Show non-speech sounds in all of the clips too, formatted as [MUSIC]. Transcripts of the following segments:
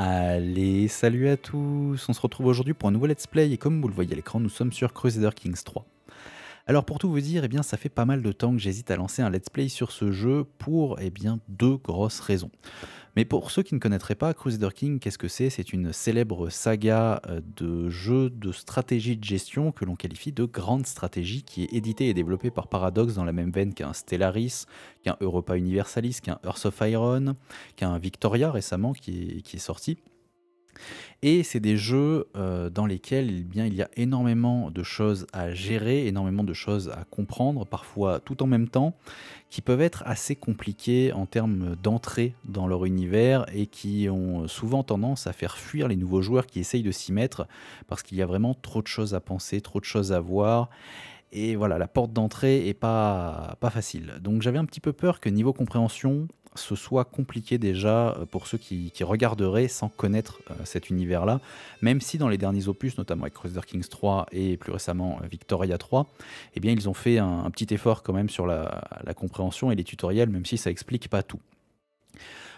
Allez, salut à tous On se retrouve aujourd'hui pour un nouveau Let's Play et comme vous le voyez à l'écran, nous sommes sur Crusader Kings 3. Alors pour tout vous dire, eh bien, ça fait pas mal de temps que j'hésite à lancer un let's play sur ce jeu pour eh bien, deux grosses raisons. Mais pour ceux qui ne connaîtraient pas Crusader King, qu'est-ce que c'est C'est une célèbre saga euh, de jeux de stratégie de gestion que l'on qualifie de grande stratégie qui est éditée et développée par Paradox dans la même veine qu'un Stellaris, qu'un Europa Universalis, qu'un Earth of Iron, qu'un Victoria récemment qui est sorti. Et c'est des jeux euh, dans lesquels eh bien, il y a énormément de choses à gérer, énormément de choses à comprendre, parfois tout en même temps, qui peuvent être assez compliqués en termes d'entrée dans leur univers et qui ont souvent tendance à faire fuir les nouveaux joueurs qui essayent de s'y mettre parce qu'il y a vraiment trop de choses à penser, trop de choses à voir. Et voilà, la porte d'entrée est pas facile. Donc j'avais un petit peu peur que niveau compréhension, ce soit compliqué déjà euh, pour ceux qui, regarderaient sans connaître euh, cet univers-là, même si dans les derniers opus, notamment avec Crusader Kings 3 et plus récemment euh, Victoria 3, eh bien, ils ont fait un, petit effort quand même sur la, compréhension et les tutoriels, même si ça explique pas tout.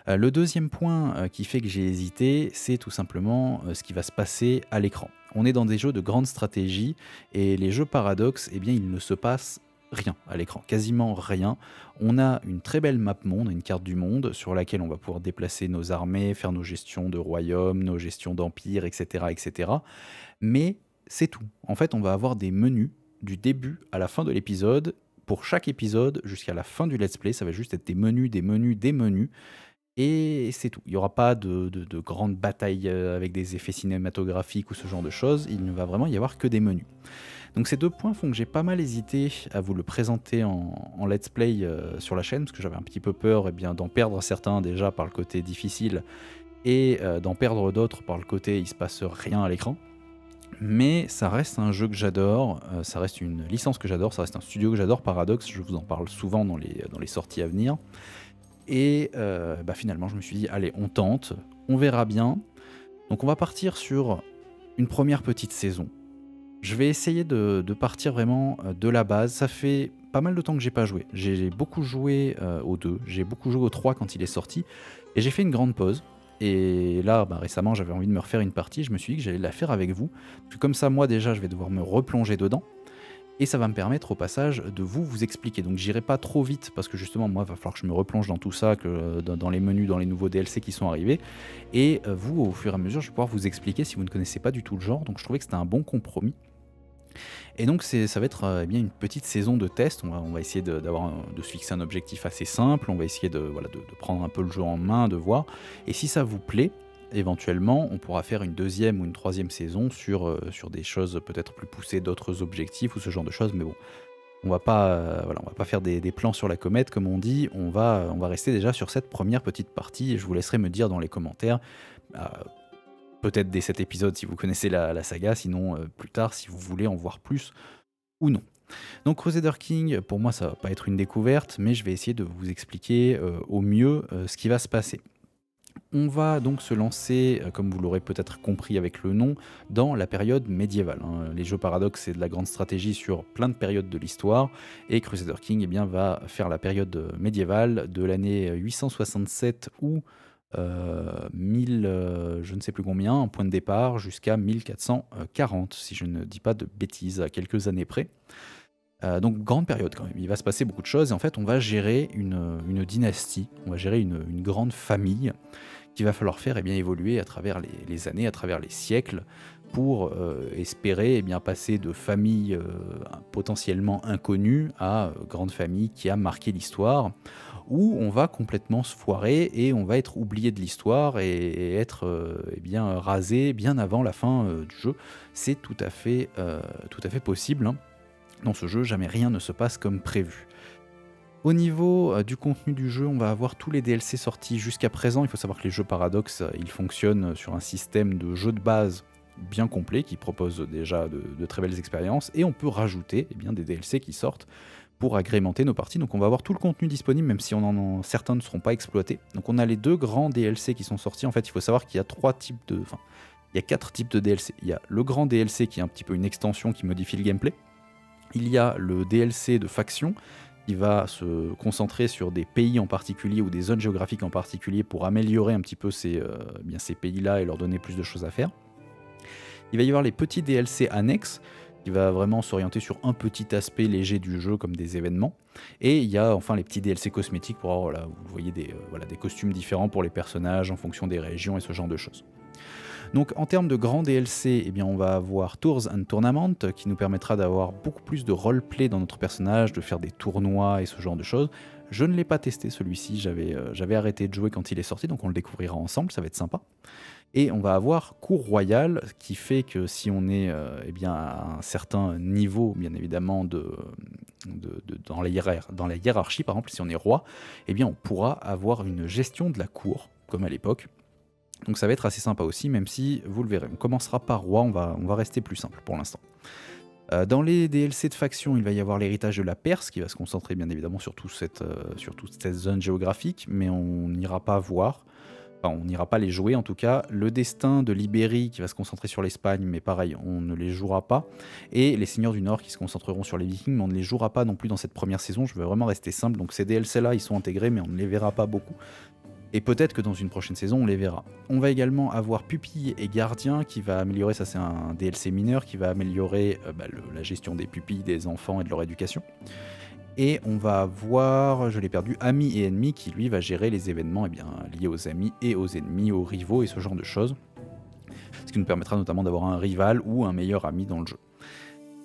Le deuxième point qui fait que j'ai hésité, c'est tout simplement ce qui va se passer à l'écran. On est dans des jeux de grande stratégie et les jeux paradoxes, eh bien, ils ne se passent rien à l'écran, quasiment rien. On a une très belle map monde, une carte du monde sur laquelle on va pouvoir déplacer nos armées, faire nos gestions de royaumes, nos gestions d'empires, etc., etc. Mais c'est tout. En fait, on va avoir des menus du début à la fin de l'épisode. Pour chaque épisode jusqu'à la fin du let's play, ça va juste être des menus, des menus, des menus. Et c'est tout. Il n'y aura pas de, de grandes batailles euh, avec des effets cinématographiques ou ce genre de choses. Il ne va vraiment y avoir que des menus. Donc ces deux points font que j'ai pas mal hésité à vous le présenter en, let's play euh, sur la chaîne, parce que j'avais un petit peu peur eh bien, d'en perdre certains déjà par le côté difficile, et euh, d'en perdre d'autres par le côté il se passe rien à l'écran. Mais ça reste un jeu que j'adore, euh, ça reste une licence que j'adore, ça reste un studio que j'adore, Paradox, je vous en parle souvent dans les, dans les sorties à venir. Et bah, finalement je me suis dit, allez, on tente, on verra bien. Donc on va partir sur une première petite saison je vais essayer de, partir vraiment euh, de la base. Ça fait pas mal de temps que j'ai pas joué. J'ai beaucoup joué au 2, j'ai beaucoup joué euh, au 3 quand il est sorti, et j'ai fait une grande pause. Et là, bah, récemment, j'avais envie de me refaire une partie. Je me suis dit que j'allais la faire avec vous. Parce comme ça, moi déjà, je vais devoir me replonger dedans. Et ça va me permettre au passage de vous vous expliquer. Donc j'irai pas trop vite parce que justement moi il va falloir que je me replonge dans tout ça, que euh, dans les menus, dans les nouveaux DLC qui sont arrivés. Et vous, au fur et à mesure, je vais pouvoir vous expliquer si vous ne connaissez pas du tout le genre. Donc je trouvais que c'était un bon compromis. Et donc ça va être euh, eh une petite saison de test. On va, essayer de, de, se fixer un objectif assez simple. On va essayer de, prendre un peu le jeu en main, de voir. Et si ça vous plaît, éventuellement, on pourra faire une deuxième ou une troisième saison sur, euh, des choses peut-être plus poussées, d'autres objectifs ou ce genre de choses. Mais bon, on va pas, euh, va pas faire des, plans sur la comète, comme on dit. On va, rester déjà sur cette première petite partie. Et je vous laisserai me dire dans les commentaires peut-être dès cet épisode si vous connaissez la, saga, sinon euh, plus tard si vous voulez en voir plus ou non. Donc Crusader King, pour moi ça va pas être une découverte, mais je vais essayer de vous expliquer euh, au mieux euh, ce qui va se passer. On va donc se lancer, comme vous l'aurez peut-être compris avec le nom, dans la période médiévale. Hein. Les jeux paradoxes, c'est de la grande stratégie sur plein de périodes de l'histoire, et Crusader King eh bien, va faire la période médiévale de l'année 867 ou... 1000, euh, euh, je ne sais plus combien, un point de départ, jusqu'à 1440, si je ne dis pas de bêtises, à quelques années près. Euh, donc grande période quand même, il va se passer beaucoup de choses et en fait on va gérer une, une dynastie, on va gérer une, une grande famille qu'il va falloir faire et eh bien, évoluer à travers les, années, à travers les siècles pour espérer eh bien, passer de famille potentiellement inconnue à grande famille qui a marqué l'histoire où on va complètement se foirer et on va être oublié de l'histoire et, être euh, eh bien rasé bien avant la fin euh, du jeu. C'est tout à fait, euh, tout à fait possible. Hein. Dans ce jeu, jamais rien ne se passe comme prévu. Au niveau du contenu du jeu, on va avoir tous les DLC sortis jusqu'à présent. Il faut savoir que les jeux Paradox, ils fonctionnent sur un système de jeu de base bien complet qui propose déjà de, très belles expériences et on peut rajouter eh bien, des DLC qui sortent pour agrémenter nos parties. Donc on va avoir tout le contenu disponible, même si certains ne seront pas exploités. Donc on a les deux grands DLC qui sont sortis. En fait, il faut savoir qu'il y a trois types de, enfin, il y a quatre types de DLC. Il y a le grand DLC qui est un petit peu une extension qui modifie le gameplay. Il y a le DLC de faction qui va se concentrer sur des pays en particulier ou des zones géographiques en particulier pour améliorer un petit peu ces, euh, eh bien ces pays-là et leur donner plus de choses à faire. Il va y avoir les petits DLC annexes qui va vraiment s'orienter sur un petit aspect léger du jeu comme des événements. Et il y a enfin les petits DLC cosmétiques pour avoir, oh vous voyez, des, euh, voilà, des costumes différents pour les personnages en fonction des régions et ce genre de choses. Donc en termes de grands DLC, eh bien, on va avoir Tours and Tournament qui nous permettra d'avoir beaucoup plus de roleplay dans notre personnage, de faire des tournois et ce genre de choses. Je ne l'ai pas testé celui-ci, j'avais euh, arrêté de jouer quand il est sorti, donc on le découvrira ensemble, ça va être sympa et on va avoir cour royale, ce qui fait que si on est euh, eh bien, à un certain niveau, bien évidemment, dans, la hiérarchie, par exemple, si on est roi, eh bien, on pourra avoir une gestion de la cour, comme à l'époque. Donc ça va être assez sympa aussi, même si, vous le verrez, on commencera par roi, on va, rester plus simple pour l'instant. Euh, dans les DLC de faction, il va y avoir l'héritage de la Perse qui va se concentrer bien évidemment sur, euh, sur toute cette zone géographique, mais on n'ira pas voir on n'ira pas les jouer en tout cas. Le destin de l'Ibérie qui va se concentrer sur l'Espagne, mais pareil, on ne les jouera pas. Et les Seigneurs du Nord qui se concentreront sur les Vikings, mais on ne les jouera pas non plus dans cette première saison. Je veux vraiment rester simple. Donc ces DLC-là, ils sont intégrés, mais on ne les verra pas beaucoup. Et peut-être que dans une prochaine saison, on les verra. On va également avoir Pupille et Gardien qui va améliorer, ça c'est un DLC mineur, qui va améliorer euh, bah, la gestion des pupilles, des enfants et de leur éducation. Et on va avoir, je l'ai perdu, amis et ennemis qui lui va gérer les événements eh bien, liés aux amis et aux ennemis, aux rivaux et ce genre de choses. Ce qui nous permettra notamment d'avoir un rival ou un meilleur ami dans le jeu.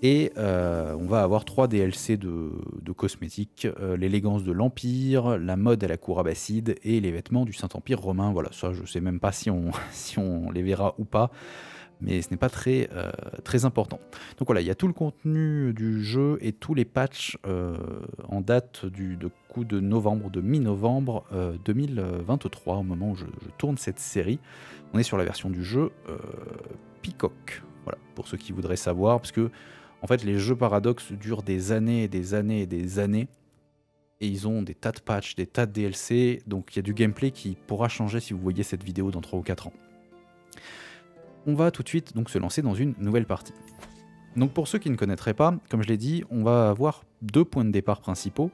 Et euh, on va avoir trois DLC de, cosmétiques euh, l'élégance de l'Empire, la mode à la cour abbasside et les vêtements du Saint-Empire romain. Voilà, ça, je sais même pas si on [LAUGHS] les verra ou pas mais ce n'est pas très, euh, très important. Donc voilà, il y a tout le contenu du jeu et tous les patchs euh, en date de coup de novembre, de mi-novembre 2023, euh, au moment où je, tourne cette série. On est sur la version du jeu Peacock. Voilà, pour ceux qui voudraient savoir, parce que en fait, les jeux Paradox durent des années et des années et des années. Et ils ont des tas de patchs, des tas de DLC, donc il y a du gameplay qui pourra changer si vous voyez cette vidéo dans 3 ou 4 ans on va tout de suite donc se lancer dans une nouvelle partie. Donc pour ceux qui ne connaîtraient pas, comme je l'ai dit, on va avoir deux points de départ principaux,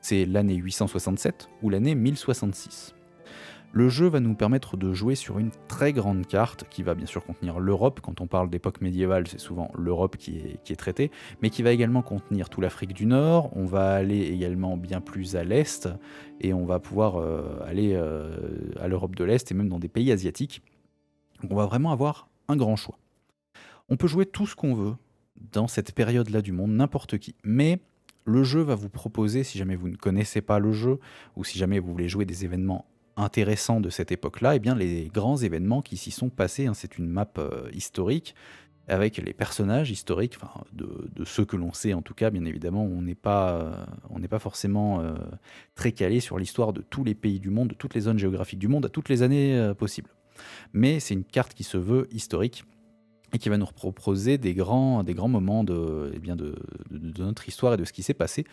c'est l'année 867 ou l'année 1066. Le jeu va nous permettre de jouer sur une très grande carte qui va bien sûr contenir l'Europe, quand on parle d'époque médiévale c'est souvent l'Europe qui est, traitée, mais qui va également contenir tout l'Afrique du Nord, on va aller également bien plus à l'Est, et on va pouvoir euh, aller euh, à l'Europe de l'Est et même dans des pays asiatiques. On va vraiment avoir un grand choix. On peut jouer tout ce qu'on veut dans cette période-là du monde, n'importe qui. Mais le jeu va vous proposer, si jamais vous ne connaissez pas le jeu, ou si jamais vous voulez jouer des événements intéressants de cette époque-là, eh bien les grands événements qui s'y sont passés. Hein, c'est une map euh, historique avec les personnages historiques, enfin de, ceux que l'on sait en tout cas, bien évidemment, on n'est pas, euh, on n'est pas forcément euh, très calé sur l'histoire de tous les pays du monde, de toutes les zones géographiques du monde, à toutes les années possibles. Mais c'est une carte qui se veut historique et qui va nous proposer des grands, moments eh de, notre histoire et de ce qui s'est passé.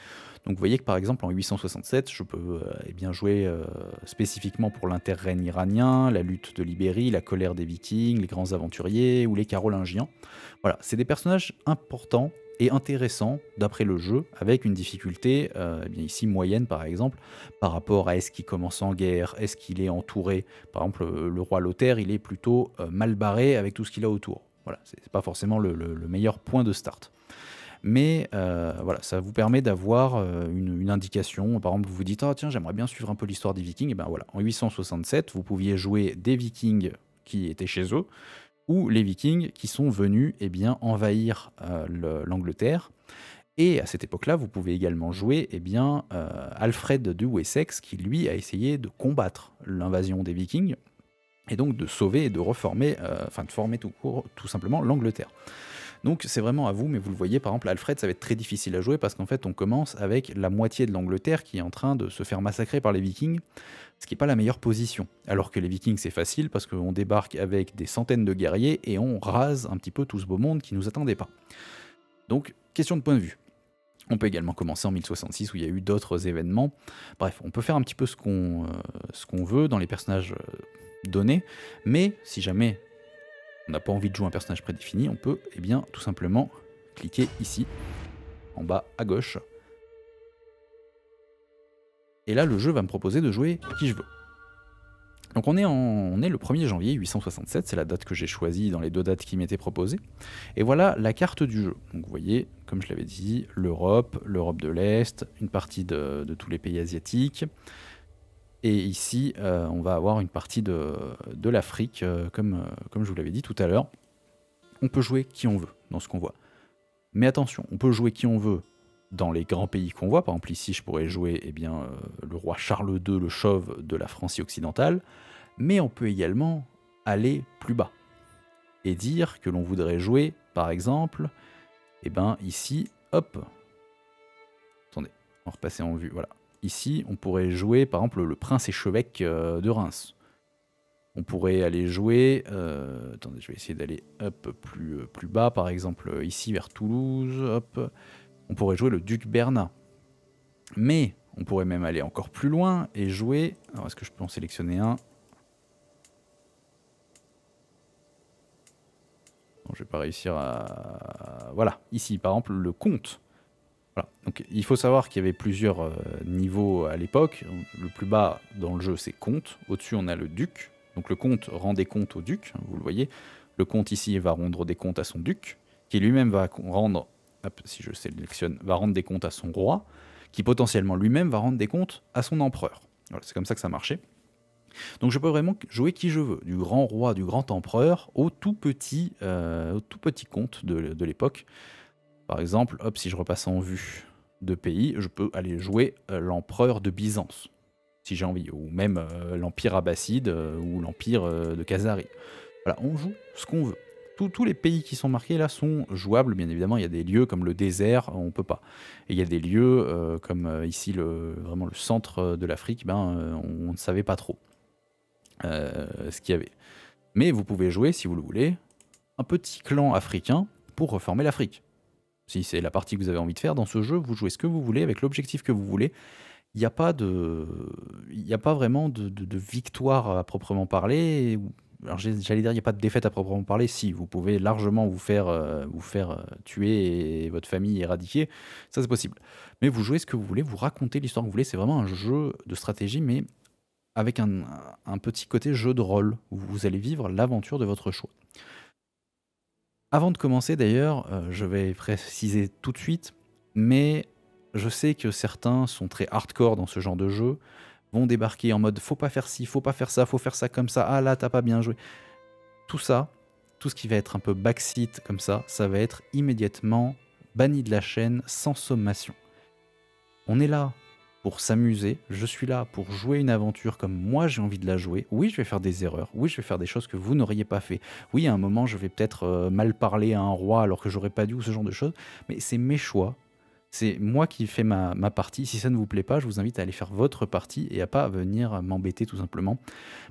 Donc vous voyez que par exemple en 867, je peux euh, eh bien jouer euh, spécifiquement pour l'interrègne iranien, la lutte de Libérie, la colère des vikings, les grands aventuriers ou les carolingiens. Voilà, c'est des personnages importants est intéressant d'après le jeu, avec une difficulté euh, eh bien ici moyenne par exemple, par rapport à est-ce qu'il commence en guerre, est-ce qu'il est entouré. Par exemple, euh, le roi Lothaire, il est plutôt euh, mal barré avec tout ce qu'il a autour. Voilà, c'est pas forcément le, meilleur point de start. Mais voilà, ça vous permet d'avoir une, indication. Par exemple, vous vous dites, ah, tiens, j'aimerais bien suivre un peu l'histoire des Vikings. Et eh ben voilà, en 867, vous pouviez jouer des Vikings qui étaient chez eux, ou les Vikings qui sont venus eh bien, envahir euh, l'Angleterre. Et à cette époque-là, vous pouvez également jouer eh bien, euh, Alfred de Wessex, qui lui a essayé de combattre l'invasion des Vikings, et donc de sauver et de reformer, euh, enfin de former tout court, tout simplement l'Angleterre. Donc c'est vraiment à vous, mais vous le voyez, par exemple, Alfred, ça va être très difficile à jouer parce qu'en fait, on commence avec la moitié de l'Angleterre qui est en train de se faire massacrer par les Vikings, ce qui n'est pas la meilleure position. Alors que les Vikings, c'est facile parce qu'on débarque avec des centaines de guerriers et on rase un petit peu tout ce beau monde qui nous attendait pas. Donc, question de point de vue. On peut également commencer en 1066 où il y a eu d'autres événements. Bref, on peut faire un petit peu ce qu'on euh, veut dans les personnages euh, donnés, mais si jamais on n'a pas envie de jouer un personnage prédéfini, on peut eh bien, tout simplement cliquer ici, en bas à gauche. Et là, le jeu va me proposer de jouer qui je veux. Donc on est, en, on est le 1er janvier 867, c'est la date que j'ai choisie dans les deux dates qui m'étaient proposées. Et voilà la carte du jeu. Donc vous voyez, comme je l'avais dit, l'Europe, l'Europe de l'Est, une partie de tous les pays asiatiques, et ici, euh, on va avoir une partie de, l'Afrique, euh, comme, euh, comme je vous l'avais dit tout à l'heure. On peut jouer qui on veut dans ce qu'on voit. Mais attention, on peut jouer qui on veut dans les grands pays qu'on voit. Par exemple, ici, je pourrais jouer eh bien, le roi Charles II, le chauve de la Francie occidentale. Mais on peut également aller plus bas et dire que l'on voudrait jouer, par exemple, et eh ben, ici, hop. Attendez, on repasser en vue, voilà. Ici, on pourrait jouer par exemple le prince échevêque euh, de Reims. On pourrait aller jouer, euh, attendez, je vais essayer d'aller plus, euh, plus bas, par exemple ici vers Toulouse, hop. On pourrait jouer le duc Bernat. Mais on pourrait même aller encore plus loin et jouer. Alors est-ce que je peux en sélectionner un Je je vais pas réussir à. Voilà, ici par exemple le comte. Donc il faut savoir qu'il y avait plusieurs euh, niveaux à l'époque. Le plus bas dans le jeu, c'est comte. Au-dessus, on a le duc. Donc le comte rend des comptes au duc, hein, vous le voyez. Le comte ici va rendre des comptes à son duc, qui lui-même va rendre, si je sélectionne, va rendre des comptes à son roi, qui potentiellement lui-même va rendre des comptes à son empereur. Voilà, c'est comme ça que ça marchait. Donc je peux vraiment jouer qui je veux, du grand roi, du grand empereur, au tout petit, euh, au tout petit comte de l'époque. Par exemple, hop, si je repasse en vue de pays, je peux aller jouer euh, l'empereur de Byzance, si j'ai envie, ou même euh, l'empire abbasside euh, ou l'empire de Khazari. Voilà, on joue ce qu'on veut. tous les pays qui sont marqués là sont jouables, bien évidemment. Il y a des lieux comme le désert, on peut pas. Et il y a des lieux comme ici, le, vraiment le centre de l'Afrique, ben, on, ne savait pas trop ce qu'il y avait. Mais vous pouvez jouer, si vous le voulez, un petit clan africain pour reformer l'Afrique. Si c'est la partie que vous avez envie de faire, dans ce jeu, vous jouez ce que vous voulez, avec l'objectif que vous voulez. Il n'y a, pas de, a pas vraiment de, victoire à proprement parler. Alors j'allais dire, il n'y a pas de défaite à proprement parler. Si, vous pouvez largement vous faire, euh, vous faire euh, tuer et votre famille éradiquer. Ça, c'est possible. Mais vous jouez ce que vous voulez, vous racontez l'histoire que vous voulez. C'est vraiment un jeu de stratégie, mais avec un petit côté jeu de rôle, où vous allez vivre l'aventure de votre choix. Avant de commencer d'ailleurs, euh, je vais préciser tout de suite, mais je sais que certains sont très hardcore dans ce genre de jeu, vont débarquer en mode faut pas faire ci, faut pas faire ça, faut faire ça comme ça, ah là t'as pas bien joué. Tout ça, tout ce qui va être un peu backseat comme ça, ça va être immédiatement banni de la chaîne sans sommation. On est là pour s'amuser, je suis là pour jouer une aventure comme moi j'ai envie de la jouer. Oui, je vais faire des erreurs, oui, je vais faire des choses que vous n'auriez pas fait. Oui, à un moment, je vais peut-être euh, mal parler à un roi alors que j'aurais pas dû ou ce genre de choses, mais c'est mes choix. C'est moi qui fais ma, partie. Si ça ne vous plaît pas, je vous invite à aller faire votre partie et à pas venir m'embêter tout simplement,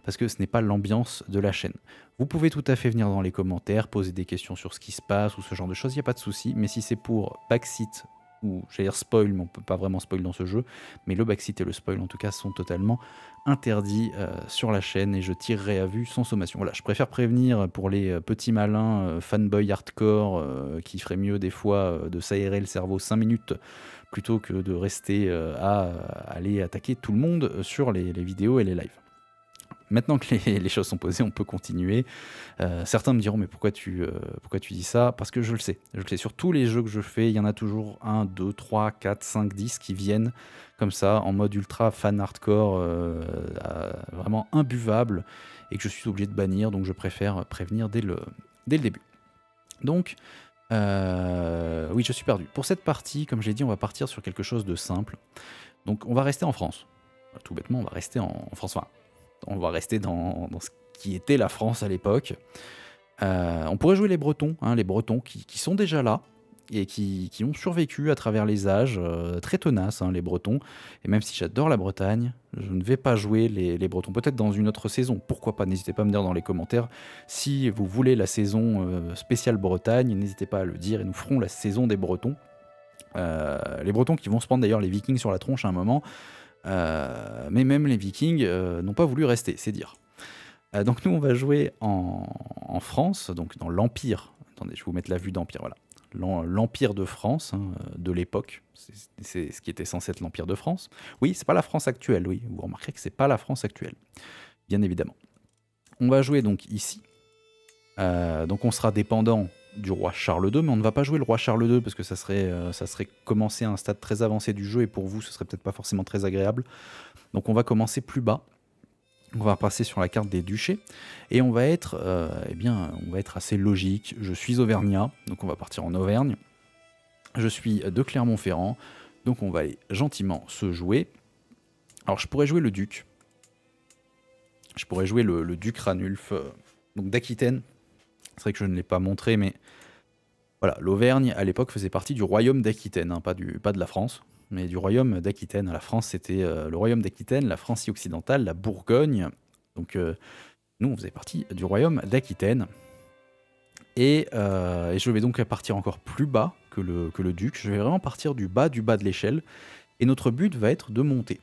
parce que ce n'est pas l'ambiance de la chaîne. Vous pouvez tout à fait venir dans les commentaires, poser des questions sur ce qui se passe ou ce genre de choses, il n'y a pas de souci, mais si c'est pour backseat ou j'allais dire spoil, mais on peut pas vraiment spoil dans ce jeu, mais le backseat et le spoil en tout cas sont totalement interdits euh, sur la chaîne et je tirerai à vue sans sommation. Voilà, je préfère prévenir pour les euh, petits malins euh, fanboy hardcore qui feraient mieux des fois de s'aérer le cerveau 5 minutes plutôt que de rester à aller attaquer tout le monde sur les, les vidéos et les lives maintenant que les, choses sont posées, on peut continuer. Euh, certains me diront, mais pourquoi tu, euh, pourquoi tu dis ça Parce que je le sais. Je le sais. Sur tous les jeux que je fais, il y en a toujours 1, 2, 3, 4, 5, 10 qui viennent comme ça, en mode ultra fan hardcore, euh, vraiment imbuvable, et que je suis obligé de bannir. Donc je préfère prévenir dès le, dès le début. Donc, oui, je suis perdu. Pour cette partie, comme j'ai dit, on va partir sur quelque chose de simple. Donc, on va rester en France. Tout bêtement, on va rester en, France on va rester dans, ce qui était la France à l'époque. Euh, on pourrait jouer les Bretons, hein, les Bretons qui, sont déjà là et qui, ont survécu à travers les âges, euh, très tenaces, hein, les Bretons. Et même si j'adore la Bretagne, je ne vais pas jouer les, Bretons. Peut-être dans une autre saison, pourquoi pas N'hésitez pas à me dire dans les commentaires si vous voulez la saison euh, spéciale Bretagne, n'hésitez pas à le dire et nous ferons la saison des Bretons. les Bretons qui vont se prendre d'ailleurs les Vikings sur la tronche à un moment, euh, mais même les Vikings euh, n'ont pas voulu rester, c'est dire. Euh, donc nous, on va jouer en, France, donc dans l'Empire. Attendez, je vais vous mettre la vue d'Empire, voilà. L'Empire de France hein, de l'époque, c'est ce qui était censé être l'Empire de France. Oui, c'est pas la France actuelle, oui. Vous remarquerez que c'est pas la France actuelle, bien évidemment. On va jouer donc ici. donc on sera dépendant du roi Charles II, mais on ne va pas jouer le roi Charles II parce que ça serait, euh, ça serait commencer à un stade très avancé du jeu et pour vous, ce serait peut-être pas forcément très agréable. Donc on va commencer plus bas. On va passer sur la carte des duchés et on va être, euh, eh bien, on va être assez logique. Je suis auvergnat, donc on va partir en Auvergne. Je suis de Clermont-Ferrand, donc on va aller gentiment se jouer. Alors je pourrais jouer le duc. Je pourrais jouer le, duc Ranulf euh, donc d'Aquitaine, c'est vrai que je ne l'ai pas montré, mais voilà, l'Auvergne à l'époque faisait partie du royaume d'Aquitaine, hein, pas, pas de la France, mais du royaume d'Aquitaine. La France, c'était euh, le royaume d'Aquitaine, la Francie occidentale, la Bourgogne. Donc euh, nous, on faisait partie du royaume d'Aquitaine. Euh, et, je vais donc partir encore plus bas que le, que le duc. Je vais vraiment partir du bas du bas de l'échelle. Et notre but va être de monter.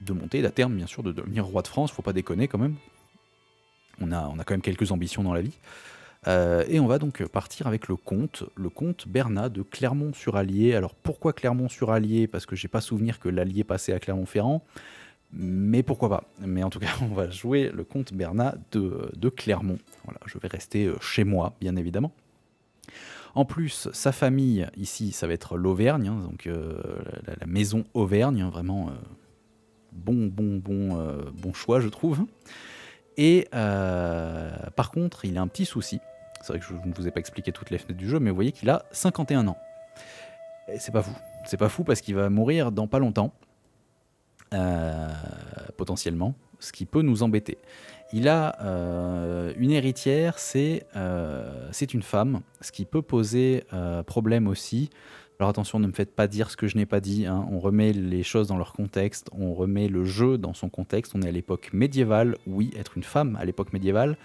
De monter, à terme, bien sûr, de devenir roi de France, faut pas déconner quand même. On a, on a quand même quelques ambitions dans la vie. Euh, et on va donc partir avec le comte, le comte Bernat de Clermont-sur-Allier. Alors pourquoi Clermont-sur-Allier Parce que j'ai pas souvenir que l'Allier passait à Clermont-Ferrand. Mais pourquoi pas Mais en tout cas, [LAUGHS] on va jouer le comte Bernat de, Clermont. Voilà, je vais rester euh, chez moi, bien évidemment. En plus, sa famille, ici, ça va être l'Auvergne, hein, donc euh, la, maison Auvergne, hein, vraiment bon, bon, bon, bon choix, je trouve. Et euh, par contre, il a un petit souci. C'est vrai que je ne vous ai pas expliqué toutes les fenêtres du jeu, mais vous voyez qu'il a 51 ans. c'est pas fou. C'est pas fou parce qu'il va mourir dans pas longtemps, euh, potentiellement, ce qui peut nous embêter. Il a euh, une héritière, c'est une femme, ce qui peut poser problème aussi alors attention, ne me faites pas dire ce que je n'ai pas dit. Hein. On remet les choses dans leur contexte, on remet le jeu dans son contexte. On est à l'époque médiévale. Oui, être une femme à l'époque médiévale,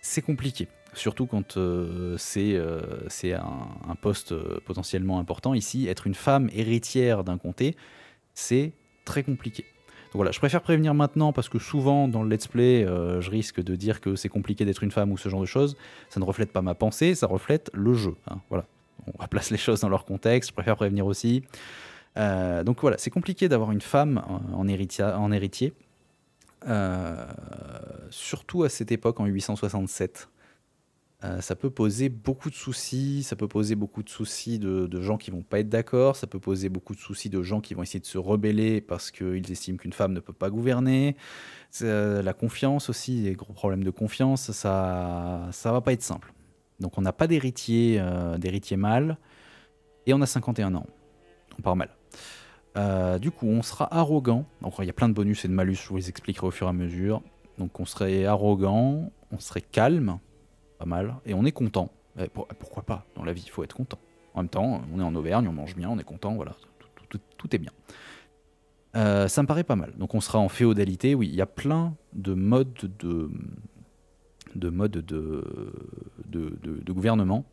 c'est compliqué. Surtout quand euh, euh, c'est un, poste euh, potentiellement important. Ici, être une femme héritière d'un comté, c'est très compliqué. Donc voilà, je préfère prévenir maintenant parce que souvent dans le let's play, je risque de dire que c'est compliqué d'être une femme ou ce genre de choses. Ça ne reflète pas ma pensée, ça reflète le jeu. Hein. Voilà, on replace les choses dans leur contexte, je préfère prévenir aussi. Euh, donc voilà, c'est compliqué d'avoir une femme en, en héritier, euh, surtout à cette époque, en 867. Euh, ça peut poser beaucoup de soucis, ça peut poser beaucoup de soucis de, de gens qui vont pas être d'accord, ça peut poser beaucoup de soucis de gens qui vont essayer de se rebeller parce qu'ils estiment qu'une femme ne peut pas gouverner. la confiance aussi, les gros problèmes de confiance, ça, ça va pas être simple. Donc on n'a pas d'héritier, euh, d'héritier mâle, et on a 51 ans. On part mal. Euh, du coup, on sera arrogant. Donc il y a plein de bonus et de malus, je vous les expliquerai au fur et à mesure. Donc on serait arrogant, on serait calme, pas mal, et on est content. Eh, pourquoi pas Dans la vie, il faut être content. En même temps, on est en Auvergne, on mange bien, on est content, voilà, tout, est bien. Euh, ça me paraît pas mal. Donc on sera en féodalité, oui, il y a plein de modes de, de mode de, de, gouvernement.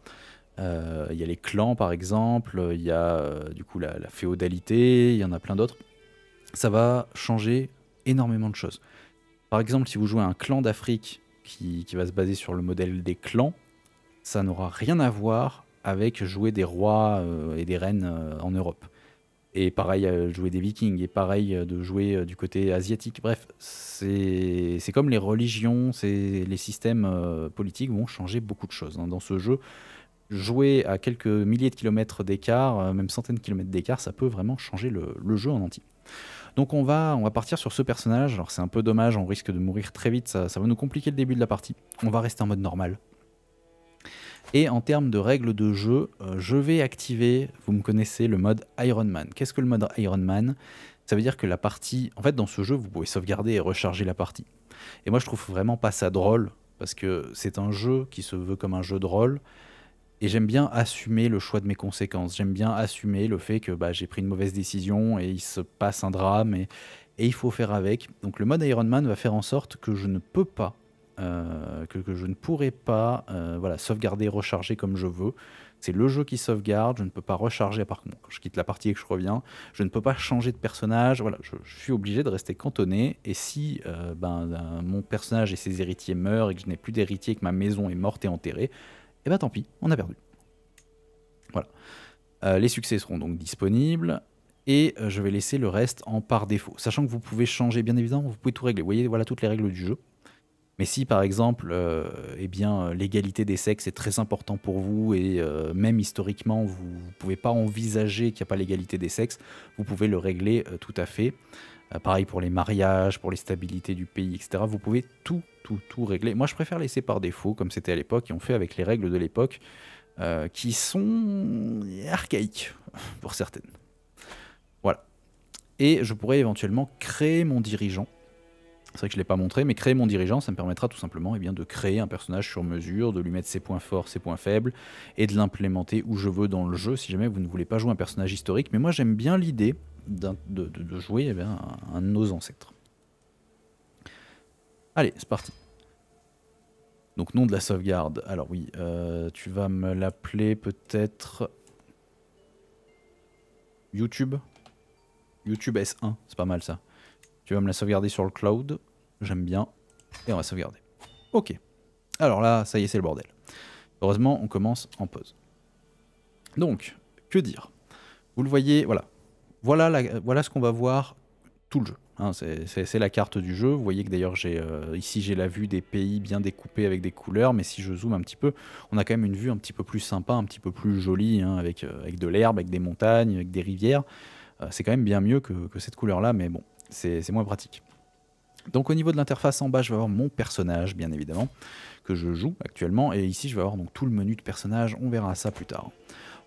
Euh, il y a les clans par exemple, il y a euh, du coup la, féodalité, il y en a plein d'autres. Ça va changer énormément de choses. Par exemple, si vous jouez un clan d'Afrique qui va se baser sur le modèle des clans, ça n'aura rien à voir avec jouer des rois euh, et des reines en Europe et pareil euh, jouer des vikings, et pareil euh, de jouer euh, du côté asiatique. Bref, c'est comme les religions, les systèmes politiques vont changer beaucoup de choses. Hein. Dans ce jeu, jouer à quelques milliers de kilomètres d'écart, même centaines de kilomètres d'écart, ça peut vraiment changer le, jeu en entier. Donc on va, on va partir sur ce personnage, alors c'est un peu dommage, on risque de mourir très vite, ça va nous compliquer le début de la partie. On va rester en mode normal, et en termes de règles de jeu, euh, je vais activer, vous me connaissez, le mode Iron Man. Qu'est-ce que le mode Iron Man Ça veut dire que la partie, en fait dans ce jeu, vous pouvez sauvegarder et recharger la partie. Et moi je trouve vraiment pas ça drôle, parce que c'est un jeu qui se veut comme un jeu de rôle. Et j'aime bien assumer le choix de mes conséquences. J'aime bien assumer le fait que bah, j'ai pris une mauvaise décision et il se passe un drame et, et il faut faire avec. Donc le mode Iron Man va faire en sorte que je ne peux pas euh, que, que, je ne pourrais pas euh, voilà, sauvegarder, recharger comme je veux. C'est le jeu qui sauvegarde, je ne peux pas recharger à contre. Quand je quitte la partie et que je reviens, je ne peux pas changer de personnage. Voilà, je, suis obligé de rester cantonné. Et si euh, ben, euh, mon personnage et ses héritiers meurent et que je n'ai plus d'héritier, que ma maison est morte et enterrée, eh ben tant pis, on a perdu. Voilà. les succès seront donc disponibles et je vais laisser le reste en par défaut. Sachant que vous pouvez changer, bien évidemment, vous pouvez tout régler. Vous voyez, voilà toutes les règles du jeu. Mais si par exemple, euh, eh bien, euh, l'égalité des sexes est très important pour vous et euh, même historiquement vous ne pouvez pas envisager qu'il n'y a pas l'égalité des sexes, vous pouvez le régler tout à fait. pareil pour les mariages, pour les stabilités du pays, etc. Vous pouvez tout, tout, tout régler. Moi, je préfère laisser par défaut, comme c'était à l'époque, et on fait avec les règles de l'époque, qui sont archaïques pour certaines. Voilà. Et je pourrais éventuellement créer mon dirigeant c'est vrai que je ne l'ai pas montré, mais créer mon dirigeant, ça me permettra tout simplement eh bien, de créer un personnage sur mesure, de lui mettre ses points forts, ses points faibles, et de l'implémenter où je veux dans le jeu, si jamais vous ne voulez pas jouer un personnage historique. Mais moi j'aime bien l'idée de, jouer eh un, de nos ancêtres. Allez, c'est parti. Donc nom de la sauvegarde. Alors oui, euh, tu vas me l'appeler peut-être YouTube. YouTube S1, c'est pas mal ça. Tu vas me la sauvegarder sur le cloud. J'aime bien. Et on va sauvegarder. Ok. Alors là, ça y est, c'est le bordel. Heureusement, on commence en pause. Donc, que dire Vous le voyez, voilà. Voilà, voilà ce qu'on va voir tout le jeu. Hein. c'est la carte du jeu. Vous voyez que d'ailleurs, euh, ici, j'ai la vue des pays bien découpés avec des couleurs. Mais si je zoome un petit peu, on a quand même une vue un petit peu plus sympa, un petit peu plus jolie, hein, avec, euh, avec de l'herbe, avec des montagnes, avec des rivières. Euh, c'est quand même bien mieux que, que cette couleur-là. Mais bon, c'est moins pratique. Donc au niveau de l'interface en bas, je vais avoir mon personnage, bien évidemment, que je joue actuellement. Et ici, je vais avoir donc tout le menu de personnage. On verra ça plus tard.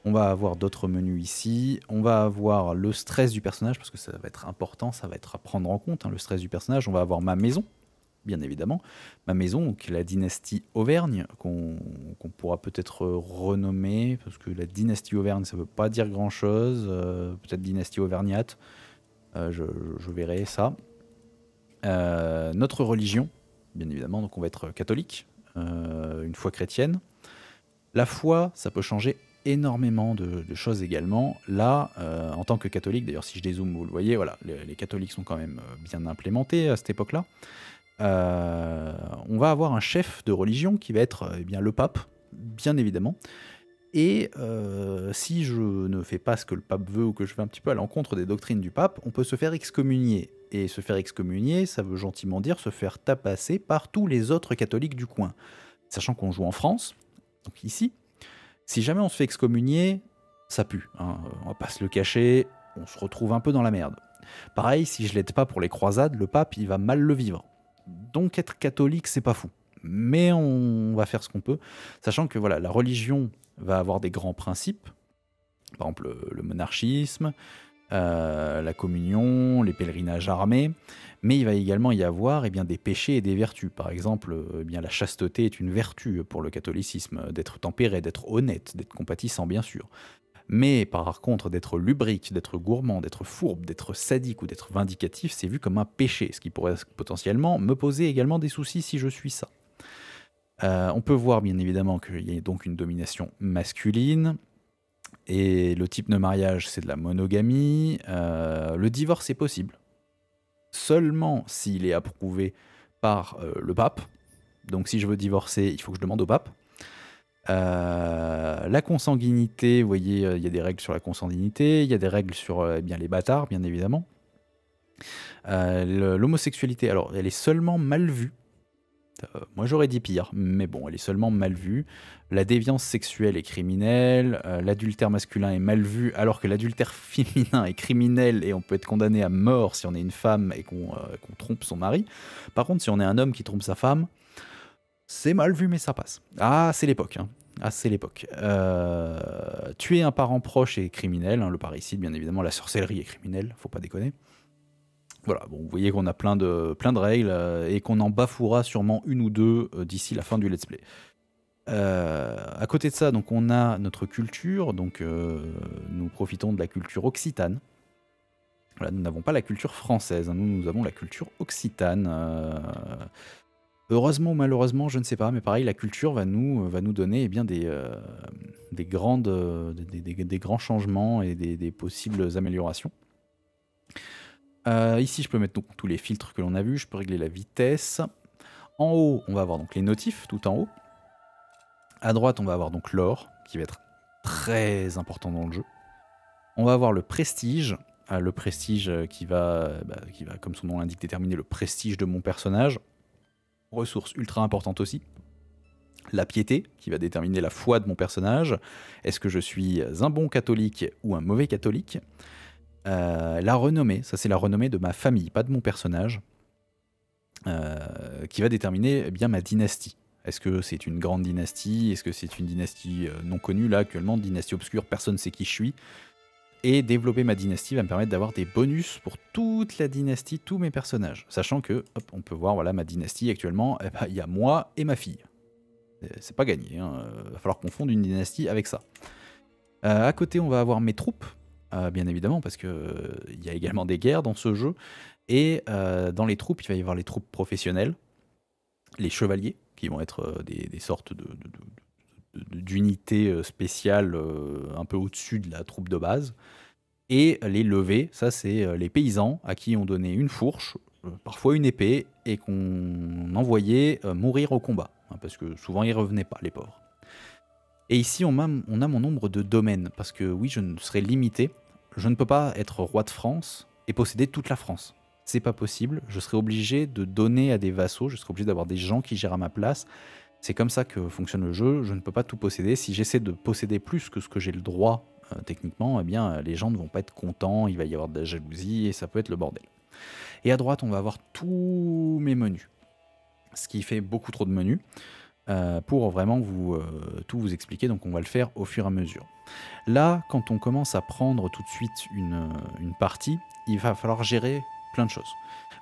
On va avoir d'autres menus ici. On va avoir le stress du personnage, parce que ça va être important, ça va être à prendre en compte, hein, le stress du personnage. On va avoir ma maison, bien évidemment. Ma maison, donc la dynastie Auvergne, qu'on pourra peut-être renommer, parce que la dynastie Auvergne, ça ne veut pas dire grand-chose. Euh, peut-être dynastie Auvergnate. Euh, je, verrai ça. Euh, notre religion, bien évidemment, donc on va être catholique, euh, une foi chrétienne. La foi, ça peut changer énormément de, choses également. Là, en tant que catholique, d'ailleurs si je dézoome, vous le voyez, voilà, les, catholiques sont quand même bien implémentés à cette époque-là. on va avoir un chef de religion qui va être eh bien, le pape, bien évidemment, et euh, si je ne fais pas ce que le pape veut ou que je vais un petit peu à l'encontre des doctrines du pape, on peut se faire excommunier. Et se faire excommunier, ça veut gentiment dire se faire tapasser par tous les autres catholiques du coin. Sachant qu'on joue en France, donc ici, si jamais on se fait excommunier, ça pue. Hein. On va pas se le cacher, on se retrouve un peu dans la merde. Pareil, si je l'aide pas pour les croisades, le pape, il va mal le vivre. Donc être catholique, c'est pas fou. Mais on va faire ce qu'on peut, sachant que voilà, la religion va avoir des grands principes, par exemple le, monarchisme, euh, la communion, les pèlerinages armés, mais il va également y avoir eh bien, des péchés et des vertus. Par exemple, eh bien, la chasteté est une vertu pour le catholicisme, d'être tempéré, d'être honnête, d'être compatissant bien sûr. Mais par contre, d'être lubrique, d'être gourmand, d'être fourbe, d'être sadique ou d'être vindicatif, c'est vu comme un péché, ce qui pourrait potentiellement me poser également des soucis si je suis ça. Euh, on peut voir bien évidemment qu'il y a donc une domination masculine. Et le type de mariage, c'est de la monogamie. Euh, le divorce est possible. Seulement s'il est approuvé par euh, le pape. Donc si je veux divorcer, il faut que je demande au pape. la consanguinité, vous voyez, il y a des règles sur la consanguinité, il y a des règles sur eh bien, les bâtards, bien évidemment. L'homosexualité, alors, elle est seulement mal vue euh, moi j'aurais dit pire, mais bon, elle est seulement mal vue. La déviance sexuelle est criminelle, euh, l'adultère masculin est mal vu, alors que l'adultère [LAUGHS] féminin est criminel et on peut être condamné à mort si on est une femme et euh, qu'on trompe son mari. Par contre, si on est un homme qui trompe sa femme, c'est mal vu, mais ça passe. Ah, c'est l'époque. Hein. Ah, c'est l'époque. tuer un parent proche est criminel, hein. le parricide bien évidemment, la sorcellerie est criminelle, faut pas déconner. Voilà, vous voyez qu'on a plein de, plein de règles euh, et qu'on en bafouera sûrement une ou deux euh, d'ici la fin du let's play. Euh, à côté de ça, donc on a notre culture, donc nous profitons de la culture occitane. nous n'avons pas la culture française, hein, nous, nous avons la culture occitane. heureusement ou malheureusement, je ne sais pas, mais pareil, la culture va nous, va nous donner eh bien, des, grandes, des, grands changements et des possibles améliorations. Euh, ici, je peux mettre tous les filtres que l'on a vus. Je peux régler la vitesse. En haut, on va avoir donc les notifs, tout en haut. À droite, on va avoir donc l'or, qui va être très important dans le jeu. On va avoir le prestige, euh, le prestige euh, qui va, bah, qui va, comme son nom l'indique, déterminer le prestige de mon personnage. Ressource ultra importante aussi. La piété, qui va déterminer la foi de mon personnage. Est-ce que je suis un bon catholique ou un mauvais catholique euh, la renommée, ça c'est la renommée de ma famille, pas de mon personnage, euh, qui va déterminer eh bien ma dynastie. Est-ce que c'est une grande dynastie Est-ce que c'est une dynastie euh, non connue là actuellement, dynastie obscure, personne ne sait qui je suis et développer ma dynastie va me permettre d'avoir des bonus pour toute la dynastie, tous mes personnages. Sachant que, hop, on peut voir, voilà, ma dynastie actuellement, eh ben, il eh y a moi et ma fille. C'est pas gagné, hein. va falloir qu'on fonde une dynastie avec ça. à côté, on va avoir mes troupes. Euh, bien évidemment, parce qu'il euh, y a également des guerres dans ce jeu. Et euh, dans les troupes, il va y avoir les troupes professionnelles, les chevaliers, qui vont être des, sortes d'unités spéciales un peu au-dessus de la troupe de base. Et les levées, ça c'est les paysans à qui on donnait une fourche, parfois une épée, et qu'on envoyait mourir au combat, hein, parce que souvent ils revenaient pas, les pauvres. Et ici, on a, mon nombre de domaines, parce que oui, je ne serai limité. Je ne peux pas être roi de France et posséder toute la France. C'est pas possible. Je serai obligé de donner à des vassaux, je serai obligé d'avoir des gens qui gèrent à ma place. C'est comme ça que fonctionne le jeu. Je ne peux pas tout posséder. Si j'essaie de posséder plus que ce que j'ai le droit euh, techniquement, eh bien, les gens ne vont pas être contents. Il va y avoir de la jalousie et ça peut être le bordel. Et à droite, on va avoir tous mes menus, ce qui fait beaucoup trop de menus. Euh, pour vraiment vous, euh, tout vous expliquer. Donc on va le faire au fur et à mesure. Là, quand on commence à prendre tout de suite une, euh, une partie, il va falloir gérer plein de choses.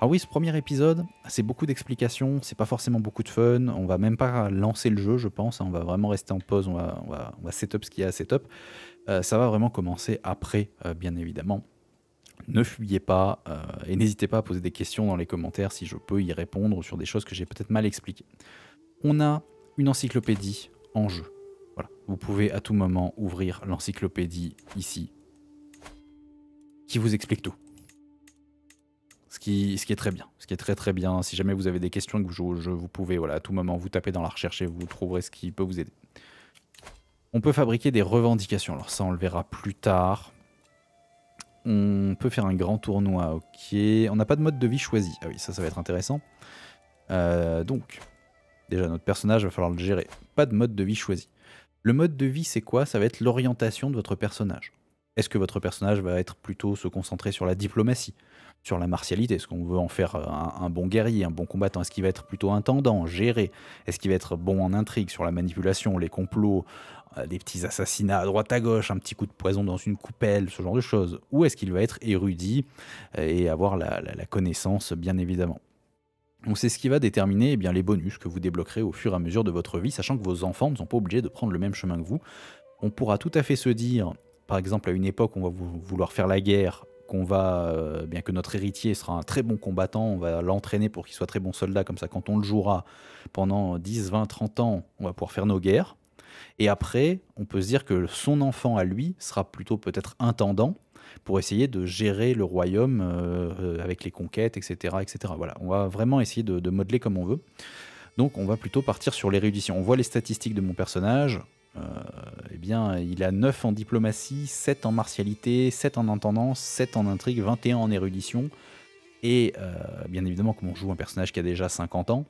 Alors oui, ce premier épisode, c'est beaucoup d'explications, c'est pas forcément beaucoup de fun, on va même pas lancer le jeu, je pense, hein. on va vraiment rester en pause, on va, on va, on va setup ce qu'il y a à setup. ça va vraiment commencer après, bien évidemment. Ne fuyez pas et n'hésitez pas à poser des questions dans les commentaires si je peux y répondre sur des choses que j'ai peut-être mal expliquées. On a une encyclopédie en jeu. Voilà. Vous pouvez à tout moment ouvrir l'encyclopédie ici, qui vous explique tout. Ce qui, ce qui, est très bien. Ce qui est très très bien. Si jamais vous avez des questions que vous, je, vous pouvez, voilà, à tout moment, vous taper dans la recherche et vous trouverez ce qui peut vous aider. On peut fabriquer des revendications. Alors ça, on le verra plus tard. On peut faire un grand tournoi, ok. On n'a pas de mode de vie choisi. Ah oui, ça, ça va être intéressant. Euh, donc, Déjà, notre personnage va falloir le gérer. Pas de mode de vie choisi. Le mode de vie, c'est quoi Ça va être l'orientation de votre personnage. Est-ce que votre personnage va être plutôt se concentrer sur la diplomatie, sur la martialité Est-ce qu'on veut en faire un, bon guerrier, un bon combattant Est-ce qu'il va être plutôt intendant, géré Est-ce qu'il va être bon en intrigue, sur la manipulation, les complots, les euh, petits assassinats à droite à gauche, un petit coup de poison dans une coupelle, ce genre de choses Ou est-ce qu'il va être érudit et avoir la connaissance, bien évidemment donc c'est ce qui va déterminer eh bien, les bonus que vous débloquerez au fur et à mesure de votre vie, sachant que vos enfants ne sont pas obligés de prendre le même chemin que vous. On pourra tout à fait se dire, par exemple à une époque on va vouloir faire la guerre, qu'on va, euh, bien que notre héritier sera un très bon combattant, on va l'entraîner pour qu'il soit très bon soldat, comme ça quand on le jouera pendant 10, 20, 30 ans, on va pouvoir faire nos guerres. Et après, on peut se dire que son enfant à lui sera plutôt peut-être intendant, pour essayer de gérer le royaume euh, euh, avec les conquêtes, etc., etc. Voilà, on va vraiment essayer de, modeler comme on veut. Donc on va plutôt partir sur l'érudition. On voit les statistiques de mon personnage. Euh, eh bien, il a 9 en diplomatie, 7 en martialité, 7 en intendance, 7 en intrigue, 21 en érudition. Et bien évidemment, comme on joue un personnage qui a déjà 50 ans,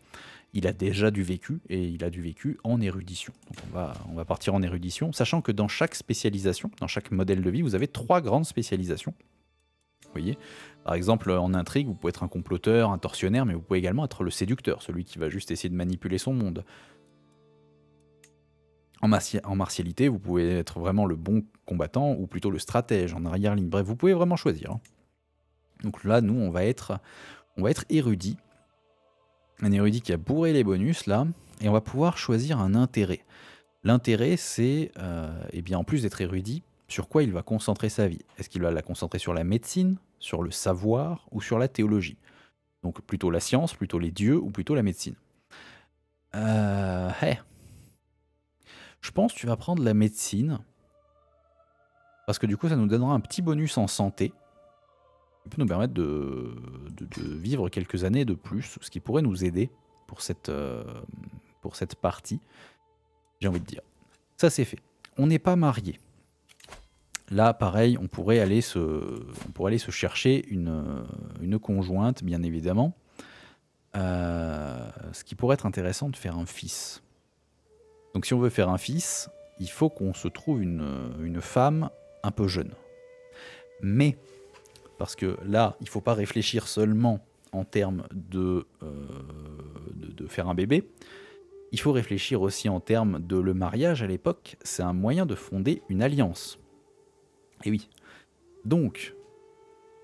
il a déjà du vécu et il a du vécu en érudition. Donc on va, on va partir en érudition, sachant que dans chaque spécialisation, dans chaque modèle de vie, vous avez trois grandes spécialisations. Vous voyez Par exemple, en intrigue, vous pouvez être un comploteur, un tortionnaire, mais vous pouvez également être le séducteur, celui qui va juste essayer de manipuler son monde. En, en martialité, vous pouvez être vraiment le bon combattant ou plutôt le stratège en arrière-ligne. Bref, vous pouvez vraiment choisir. Hein. Donc là, nous, on va être, on va être érudit un érudit qui a bourré les bonus là, et on va pouvoir choisir un intérêt. L'intérêt, c'est, euh, eh bien, en plus d'être érudit, sur quoi il va concentrer sa vie. Est-ce qu'il va la concentrer sur la médecine, sur le savoir ou sur la théologie Donc plutôt la science, plutôt les dieux ou plutôt la médecine euh, eh. Je pense que tu vas prendre la médecine, parce que du coup, ça nous donnera un petit bonus en santé peut nous permettre de, vivre quelques années de plus, ce qui pourrait nous aider pour cette, euh, partie, j'ai envie de dire. Ça c'est fait. On n'est pas marié. Là, pareil, on pourrait aller se, chercher une, conjointe, bien évidemment. Euh, ce qui pourrait être intéressant de faire un fils. Donc si on veut faire un fils, il faut qu'on se trouve une, une femme un peu jeune. Mais parce que là, il ne faut pas réfléchir seulement en termes euh, de, de, faire un bébé, il faut réfléchir aussi en termes de le mariage à l'époque, c'est un moyen de fonder une alliance. Et oui. Donc,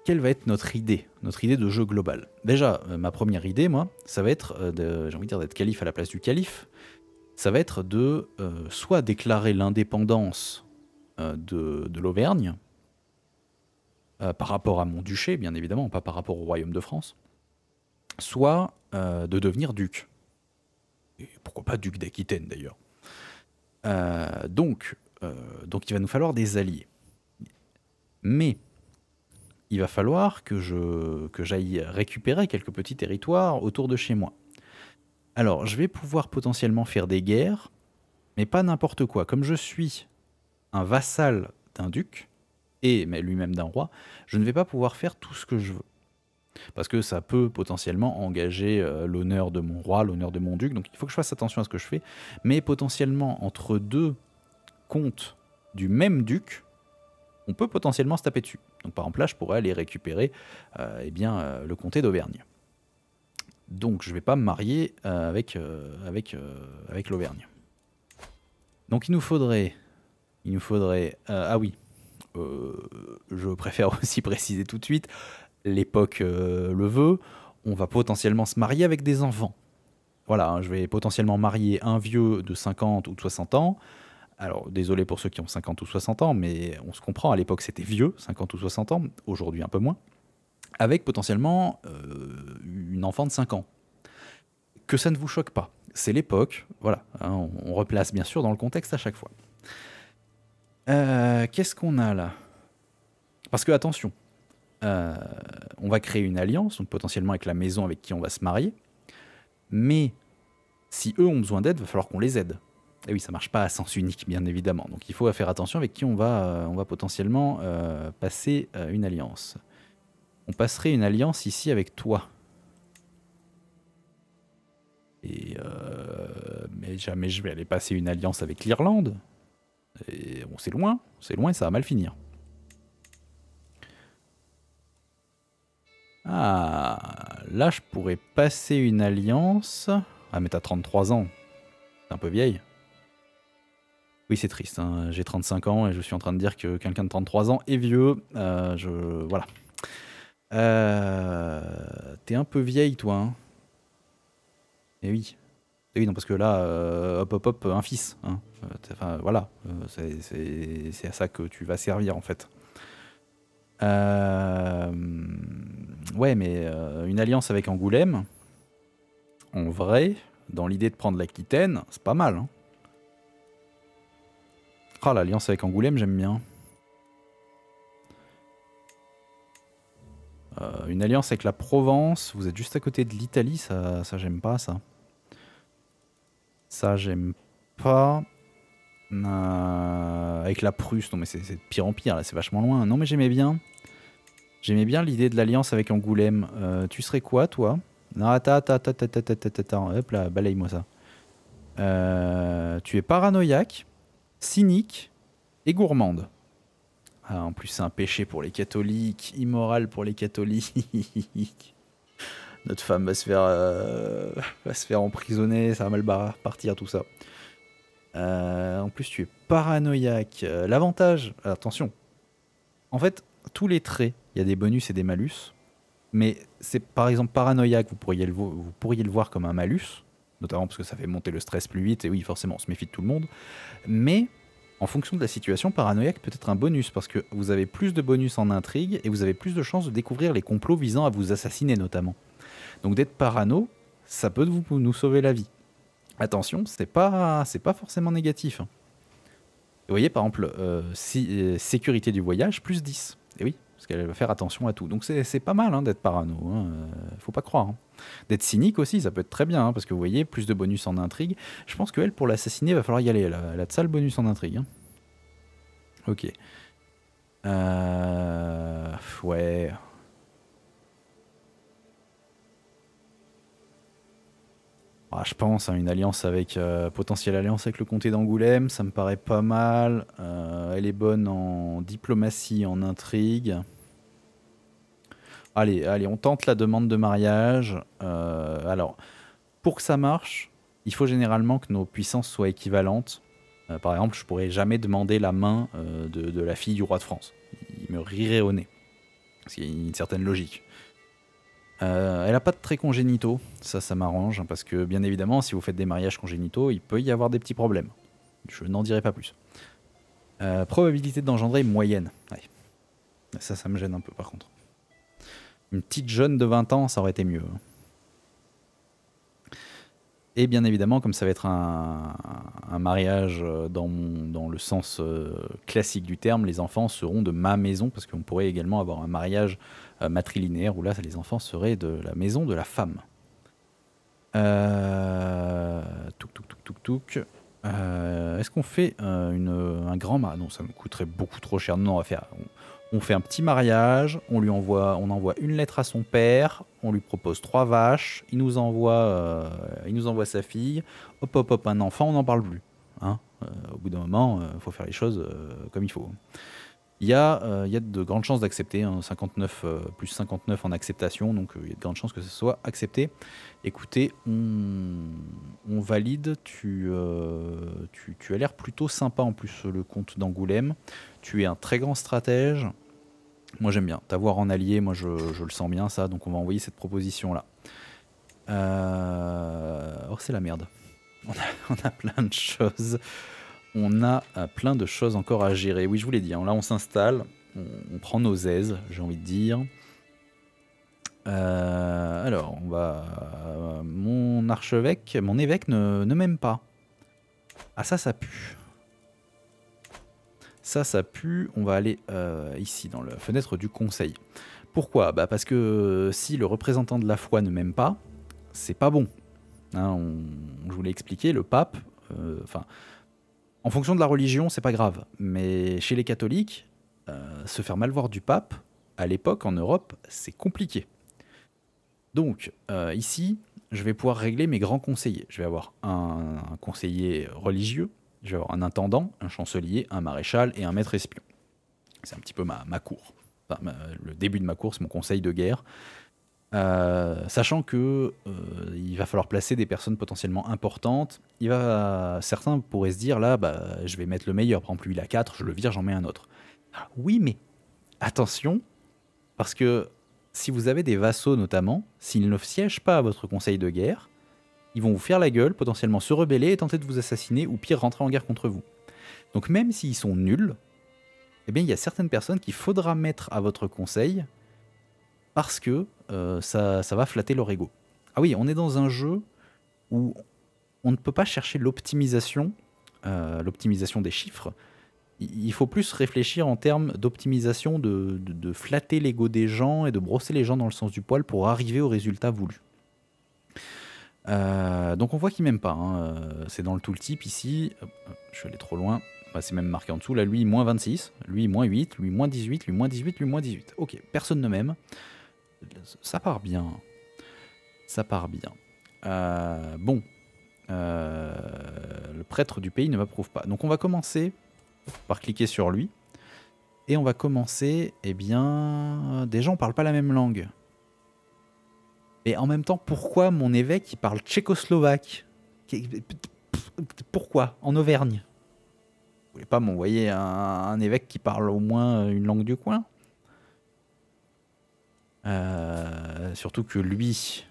quelle va être notre idée, notre idée de jeu global Déjà, euh, ma première idée, moi, ça va être, euh, j'ai envie de dire, d'être calife à la place du calife, ça va être de soit déclarer l'indépendance de, de l'Auvergne, euh, par rapport à mon duché, bien évidemment, pas par rapport au royaume de France, soit euh, de devenir duc. Et pourquoi pas duc d'Aquitaine d'ailleurs. Euh, donc, donc il va nous falloir des alliés. Mais il va falloir que je que j'aille récupérer quelques petits territoires autour de chez moi. Alors, je vais pouvoir potentiellement faire des guerres, mais pas n'importe quoi. Comme je suis un vassal d'un duc, et lui-même d'un roi, je ne vais pas pouvoir faire tout ce que je veux. Parce que ça peut potentiellement engager euh, l'honneur de mon roi, l'honneur de mon duc, donc il faut que je fasse attention à ce que je fais. Mais potentiellement, entre deux comptes du même duc, on peut potentiellement se taper dessus. Donc par exemple là, je pourrais aller récupérer euh, eh bien, euh, le comté d'Auvergne. Donc je ne vais pas me marier avec, avec, avec l'Auvergne. Donc il nous faudrait... Il nous faudrait... ah oui, euh, je préfère [LAUGHS] aussi préciser tout de suite, l'époque euh, le veut, on va potentiellement se marier avec des enfants. Voilà, hein, je vais potentiellement marier un vieux de 50 ou de 60 ans. Alors, désolé pour ceux qui ont 50 ou 60 ans, mais on se comprend, à l'époque c'était vieux, 50 ou 60 ans, aujourd'hui un peu moins, avec potentiellement euh, une enfant de 5 ans. Que ça ne vous choque pas, c'est l'époque, voilà, hein, on replace bien sûr dans le contexte à chaque fois. Euh, qu'est-ce qu'on a là Parce que attention, euh, on va créer une alliance, donc potentiellement avec la maison avec qui on va se marier. Mais si eux ont besoin d'aide, va falloir qu'on les aide. Et eh oui, ça marche pas à sens unique, bien évidemment. Donc il faut faire attention avec qui on va, euh, on va potentiellement passer une alliance. On passerait une alliance ici avec toi. Et mais jamais je vais aller passer une alliance avec l'Irlande bon, c'est loin, c'est loin et ça va mal finir. Ah, là je pourrais passer une alliance. Ah mais t'as 33 ans, t'es un peu vieille. Oui c'est triste, hein. j'ai 35 ans et je suis en train de dire que quelqu'un de 33 ans est vieux. Euh, je... Voilà. Euh, t'es un peu vieille toi. Hein. Et eh oui. Ah oui, non, parce que là, euh, hop, hop, hop, un fils. Hein. Euh, voilà, euh, c'est à ça que tu vas servir, en fait. ouais, mais une alliance avec Angoulême, en vrai, dans l'idée de prendre l'Aquitaine, c'est pas mal. Hein. Ah, l'alliance avec Angoulême, j'aime bien. une alliance avec la Provence, vous êtes juste à côté de l'Italie, ça, ça j'aime pas ça. Ça, j'aime pas. Euh, avec la Prusse, non mais c'est pire en pire, là c'est vachement loin. Non mais j'aimais bien. J'aimais bien l'idée de l'alliance avec Angoulême. Euh, tu serais quoi toi Non, attends, attends, attends, attends, hop là, balaye-moi ça. Euh, tu es paranoïaque, cynique et gourmande. Ah, en plus c'est un péché pour les catholiques, immoral pour les catholiques. [LAUGHS] notre femme va se faire, euh, se faire emprisonner, ça va mal partir, tout ça. Euh, en plus, tu es paranoïaque. Euh, l'avantage, attention, en fait, tous les traits, il y a des bonus et des malus, mais c'est par exemple paranoïaque, vous pourriez, le, vous pourriez le voir comme un malus, notamment parce que ça fait monter le stress plus vite, et oui, forcément, on se méfie de tout le monde, mais en fonction de la situation, paranoïaque peut être un bonus, parce que vous avez plus de bonus en intrigue et vous avez plus de chances de découvrir les complots visant à vous assassiner notamment. Donc d'être parano, ça peut vous, nous sauver la vie. Attention, c'est pas, c'est pas forcément négatif. Hein. Vous voyez, par exemple, euh, euh, sécurité du voyage, plus 10. Et eh oui, parce qu'elle va faire attention à tout. Donc c'est pas mal hein, d'être parano, hein, euh, faut pas croire. Hein. D'être cynique aussi, ça peut être très bien, parce que vous voyez, plus de bonus en intrigue. Je pense qu'elle, pour l'assassiner, va falloir y aller. Elle a, de ça bonus en intrigue. Ok. Ouais. Ah, je pense, à hein, une alliance avec euh, potentielle alliance avec le comté d'Angoulême, ça me paraît pas mal. Euh, elle est bonne en diplomatie, en intrigue. Allez, allez, on tente la demande de mariage. Euh, alors, pour que ça marche, il faut généralement que nos puissances soient équivalentes. Euh, par exemple, je pourrais jamais demander la main de, la fille du roi de France. Il me rirait au nez. Parce y a une certaine logique elle n'a pas de traits congénitaux, ça ça m'arrange, hein, parce que bien évidemment, si vous faites des mariages congénitaux, il peut y avoir des petits problèmes. Je n'en dirai pas plus. Euh, probabilité d'engendrer moyenne. Ça, ça me gêne un peu par contre. Une petite jeune de 20 ans, ça aurait été mieux. Hein. Et bien évidemment, comme ça va être un, mariage euh, dans, dans, le sens euh, classique du terme, les enfants seront de ma maison, parce qu'on pourrait également avoir un mariage euh, matrilinéaire, où là, les enfants seraient de la maison de la femme. Euh... euh est-ce qu'on fait une, un grand mariage ah Non, ça me coûterait beaucoup trop cher. Non, on va faire. On, fait un petit mariage. On lui envoie, on envoie une lettre à son père. On lui propose trois vaches. Il nous envoie, euh, il nous envoie sa fille. Hop, hop, hop, un enfant. On n'en parle plus. Hein. au bout d'un moment, il faut faire les choses comme il faut. Euh, il y, a, de grandes chances d'accepter, 59 hein, euh, plus 59 en acceptation, donc euh, il y a de grandes chances que ce soit accepté. Écoutez, on, valide, tu, as l'air plutôt sympa en plus le compte d'Angoulême, tu es un très grand stratège, moi j'aime bien. T'avoir en allié, moi je, le sens bien ça, donc on va envoyer cette proposition là. Euh... Oh c'est la merde. [LAUGHS] on a, plein de choses on a euh, plein de choses encore à gérer. Oui, je vous l'ai dit, hein. là on s'installe, on, prend nos aises, j'ai envie de dire. Euh, alors, on va. Euh, mon archevêque, mon évêque ne, m'aime pas. Ah, ça, ça pue. Ça, ça pue. On va aller ici, dans la fenêtre du conseil. Pourquoi bah Parce que si le représentant de la foi ne m'aime pas, c'est pas bon. Hein, je vous l'ai expliqué, le pape, enfin, en fonction de la religion, c'est pas grave. Mais chez les catholiques, euh, se faire mal voir du pape, à l'époque en Europe, c'est compliqué. Donc, euh, ici, je vais pouvoir régler mes grands conseillers. Je vais avoir un, conseiller religieux, je vais avoir un intendant, un chancelier, un maréchal et un maître espion. C'est un petit peu ma, cour. le début de ma cour, c'est mon conseil de guerre. Euh, sachant que euh, il va falloir placer des personnes potentiellement importantes. Il va, certains pourraient se dire là, bah, je vais mettre le meilleur. Par exemple, lui, il a 4, je le vire, j'en mets un autre. Ah oui, mais attention, parce que si vous avez des vassaux notamment, s'ils ne siègent pas à votre conseil de guerre, ils vont vous faire la gueule, potentiellement se rebeller et tenter de vous assassiner ou pire rentrer en guerre contre vous. Donc même s'ils sont nuls, eh bien il y a certaines personnes qu'il faudra mettre à votre conseil parce que euh, ça, va flatter leur ego. Ah oui, on est dans un jeu où on ne peut pas chercher l'optimisation, euh, l'optimisation des chiffres. Il faut plus réfléchir en termes d'optimisation, de, flatter l'ego des gens et de brosser les gens dans le sens du poil pour arriver au résultat voulu. Euh, donc on voit qu'il m'aime pas. Hein. C'est dans le tooltip ici. Je suis allé trop loin. Bah, c'est même marqué en dessous. Là, lui, moins 26, lui, moins 8, lui, moins 18, lui, moins 18, lui, moins 18. Ok, personne ne m'aime ça part bien. Ça part bien. Euh, bon. Euh, le prêtre du pays ne m'approuve pas. Donc on va commencer par cliquer sur lui. Et on va commencer, eh bien... Des gens ne parlent pas la même langue. Et en même temps, pourquoi mon évêque, il parle tchécoslovaque Pourquoi En Auvergne Vous voulez pas m'envoyer un évêque qui parle au moins une langue du coin euh, surtout que lui,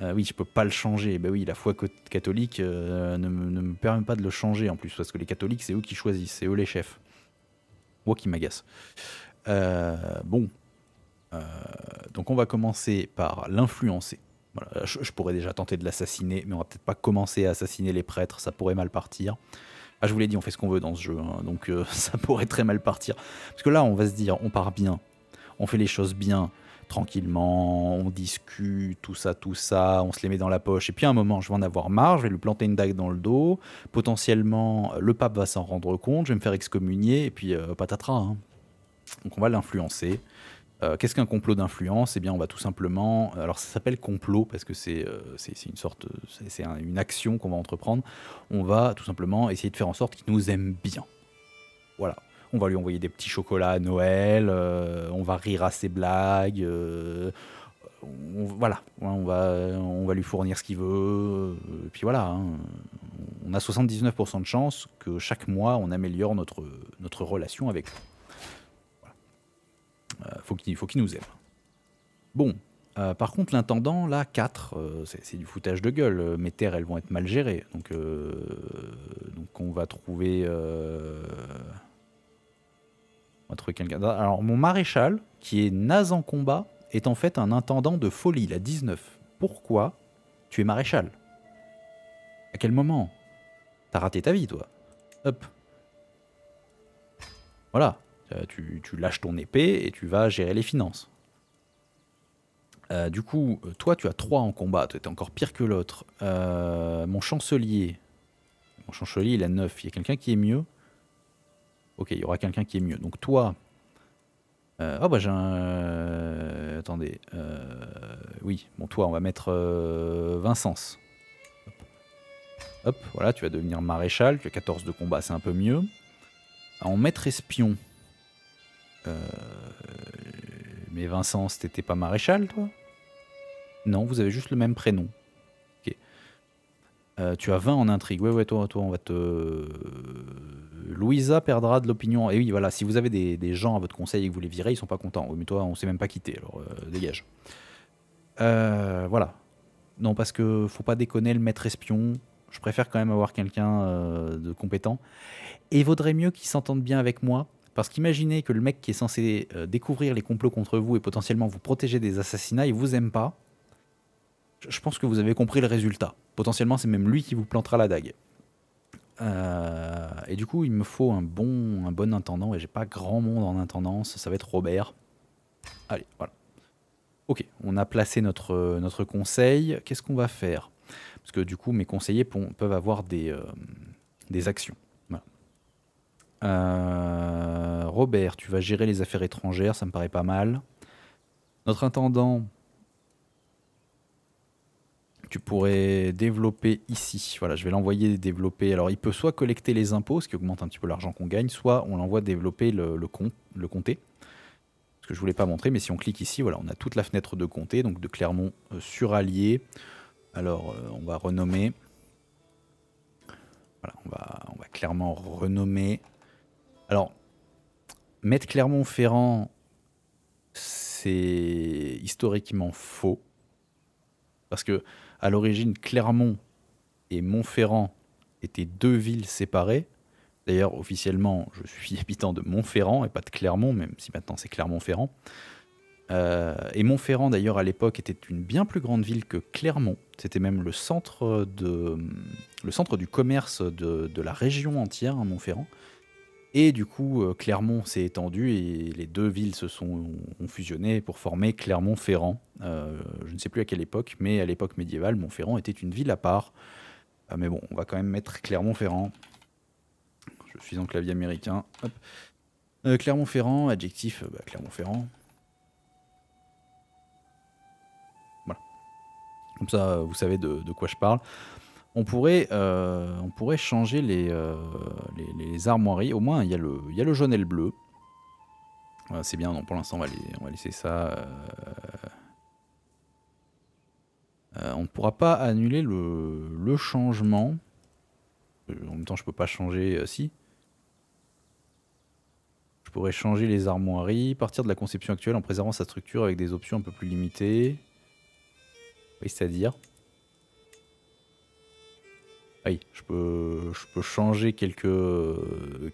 euh, oui, je peux pas le changer. Ben oui, la foi catholique euh, ne, me, permet pas de le changer en plus, parce que les catholiques, c'est eux qui choisissent, c'est eux les chefs. Moi qui m'agace. bon. donc on va commencer par l'influencer. Voilà, je, pourrais déjà tenter de l'assassiner, mais on va peut-être pas commencer à assassiner les prêtres, ça pourrait mal partir. Ah, je vous l'ai dit, on fait ce qu'on veut dans ce jeu, hein, donc [LAUGHS] ça pourrait très mal partir. Parce que là, on va se dire, on part bien, on fait les choses bien, tranquillement, on discute, tout ça, tout ça, on se les met dans la poche. Et puis à un moment, je vais en avoir marre, je vais lui planter une dague dans le dos. Potentiellement, le pape va s'en rendre compte, je vais me faire excommunier, et puis euh, patatras. Hein. Donc on va l'influencer. Euh, qu'est-ce qu'un complot d'influence Eh bien, on va tout simplement. Alors, ça s'appelle complot parce que c'est euh, c'est une sorte. C'est une action qu'on va entreprendre. On va tout simplement essayer de faire en sorte qu'il nous aime bien. Voilà, on va lui envoyer des petits chocolats à Noël, euh, on va rire à ses blagues, euh, voilà, on va, on va lui fournir ce qu'il veut, euh, et puis voilà. Hein. On a 79% de chance que chaque mois, on améliore notre, notre relation avec lui. Voilà. faut qu'il nous aime. Bon, par contre, l'intendant, là, 4, c'est du foutage de gueule. mes terres, elles vont être mal gérées. Donc, donc on va trouver. Bah, alors, mon maréchal, qui est naze en combat, est en fait un intendant de folie, la 19. Pourquoi tu es maréchal À quel moment T'as raté ta vie, toi. Hop. Voilà. Euh, tu, lâches ton épée et tu vas gérer les finances. Euh, du coup, toi, tu as 3 en combat. Tu es encore pire que l'autre. Euh, mon chancelier. Mon chancelier, il a 9. Il y a quelqu'un qui est mieux Ok, il y aura quelqu'un qui est mieux. Donc toi. oh bah j'ai un. Euh, attendez. Euh, oui, bon toi, on va mettre Vincent. Hop. voilà, tu vas devenir maréchal. Tu as 14 de combat, c'est un peu mieux. En maître espion. mais Vincent, t'étais pas maréchal, toi Non, vous avez juste le même prénom. Euh, tu as 20 en intrigue. Ouais, ouais, toi, toi, on va te. Louisa perdra de l'opinion. Et oui, voilà, si vous avez des, gens à votre conseil et que vous les virez, ils sont pas contents. mais toi, on s'est même pas quitté, alors euh, dégage. Euh, voilà. Non, parce que faut pas déconner, le maître espion, je préfère quand même avoir quelqu'un de compétent. Et vaudrait mieux qu'il s'entende bien avec moi, parce qu'imaginez que le mec qui est censé découvrir les complots contre vous et potentiellement vous protéger des assassinats, il vous aime pas je pense que vous avez compris le résultat. Potentiellement, c'est même lui qui vous plantera la dague. Euh, et du coup, il me faut un bon, un bon intendant, et j'ai pas grand monde en intendance, ça va être Robert. Allez, voilà. Ok, on a placé notre, notre conseil. Qu'est-ce qu'on va faire Parce que du coup, mes conseillers peuvent avoir des, euh, des actions. Euh, Robert, tu vas gérer les affaires étrangères, ça me paraît pas mal. Notre intendant, tu pourrais développer ici. Voilà, je vais l'envoyer développer. Alors, il peut soit collecter les impôts, ce qui augmente un petit peu l'argent qu'on gagne, soit on l'envoie développer le, le comté. Ce que je ne voulais pas montrer, mais si on clique ici, voilà, on a toute la fenêtre de comté, donc de Clermont euh, sur Allier. Alors, euh, on va renommer. Voilà, on va, on va clairement renommer. Alors, mettre Clermont-Ferrand, c'est historiquement faux. Parce que à l'origine, Clermont et Montferrand étaient deux villes séparées. D'ailleurs, officiellement, je suis [LAUGHS] habitant de Montferrand et pas de Clermont, même si maintenant c'est Clermont-Ferrand. Euh, et Montferrand, d'ailleurs, à l'époque, était une bien plus grande ville que Clermont. C'était même le centre, du commerce de, la région entière, à hein, Montferrand. Et du coup, euh, Clermont s'est étendu et les deux villes se sont fusionnées fusionné pour former Clermont-Ferrand. Euh, je ne sais plus à quelle époque, mais à l'époque médiévale, Montferrand était une ville à part. Ah, mais bon, on va quand même mettre Clermont-Ferrand. Je suis en clavier américain. Euh, Clermont-Ferrand, adjectif, bah, Clermont-Ferrand. Voilà. Comme ça, vous savez de quoi je parle on pourrait, euh, on pourrait changer euh, les, les, armoiries. Au moins, il y, a le, le jaune et le bleu. Euh, c'est bien, pour l'instant, on, on, va laisser ça. on ne pourra pas annuler le, changement. En même temps, je peux pas changer. si. Je pourrais changer les armoiries, partir de la conception actuelle en préservant sa structure avec des options un peu plus limitées. Oui, c'est-à-dire. Aïe, je peux, je peux changer quelques,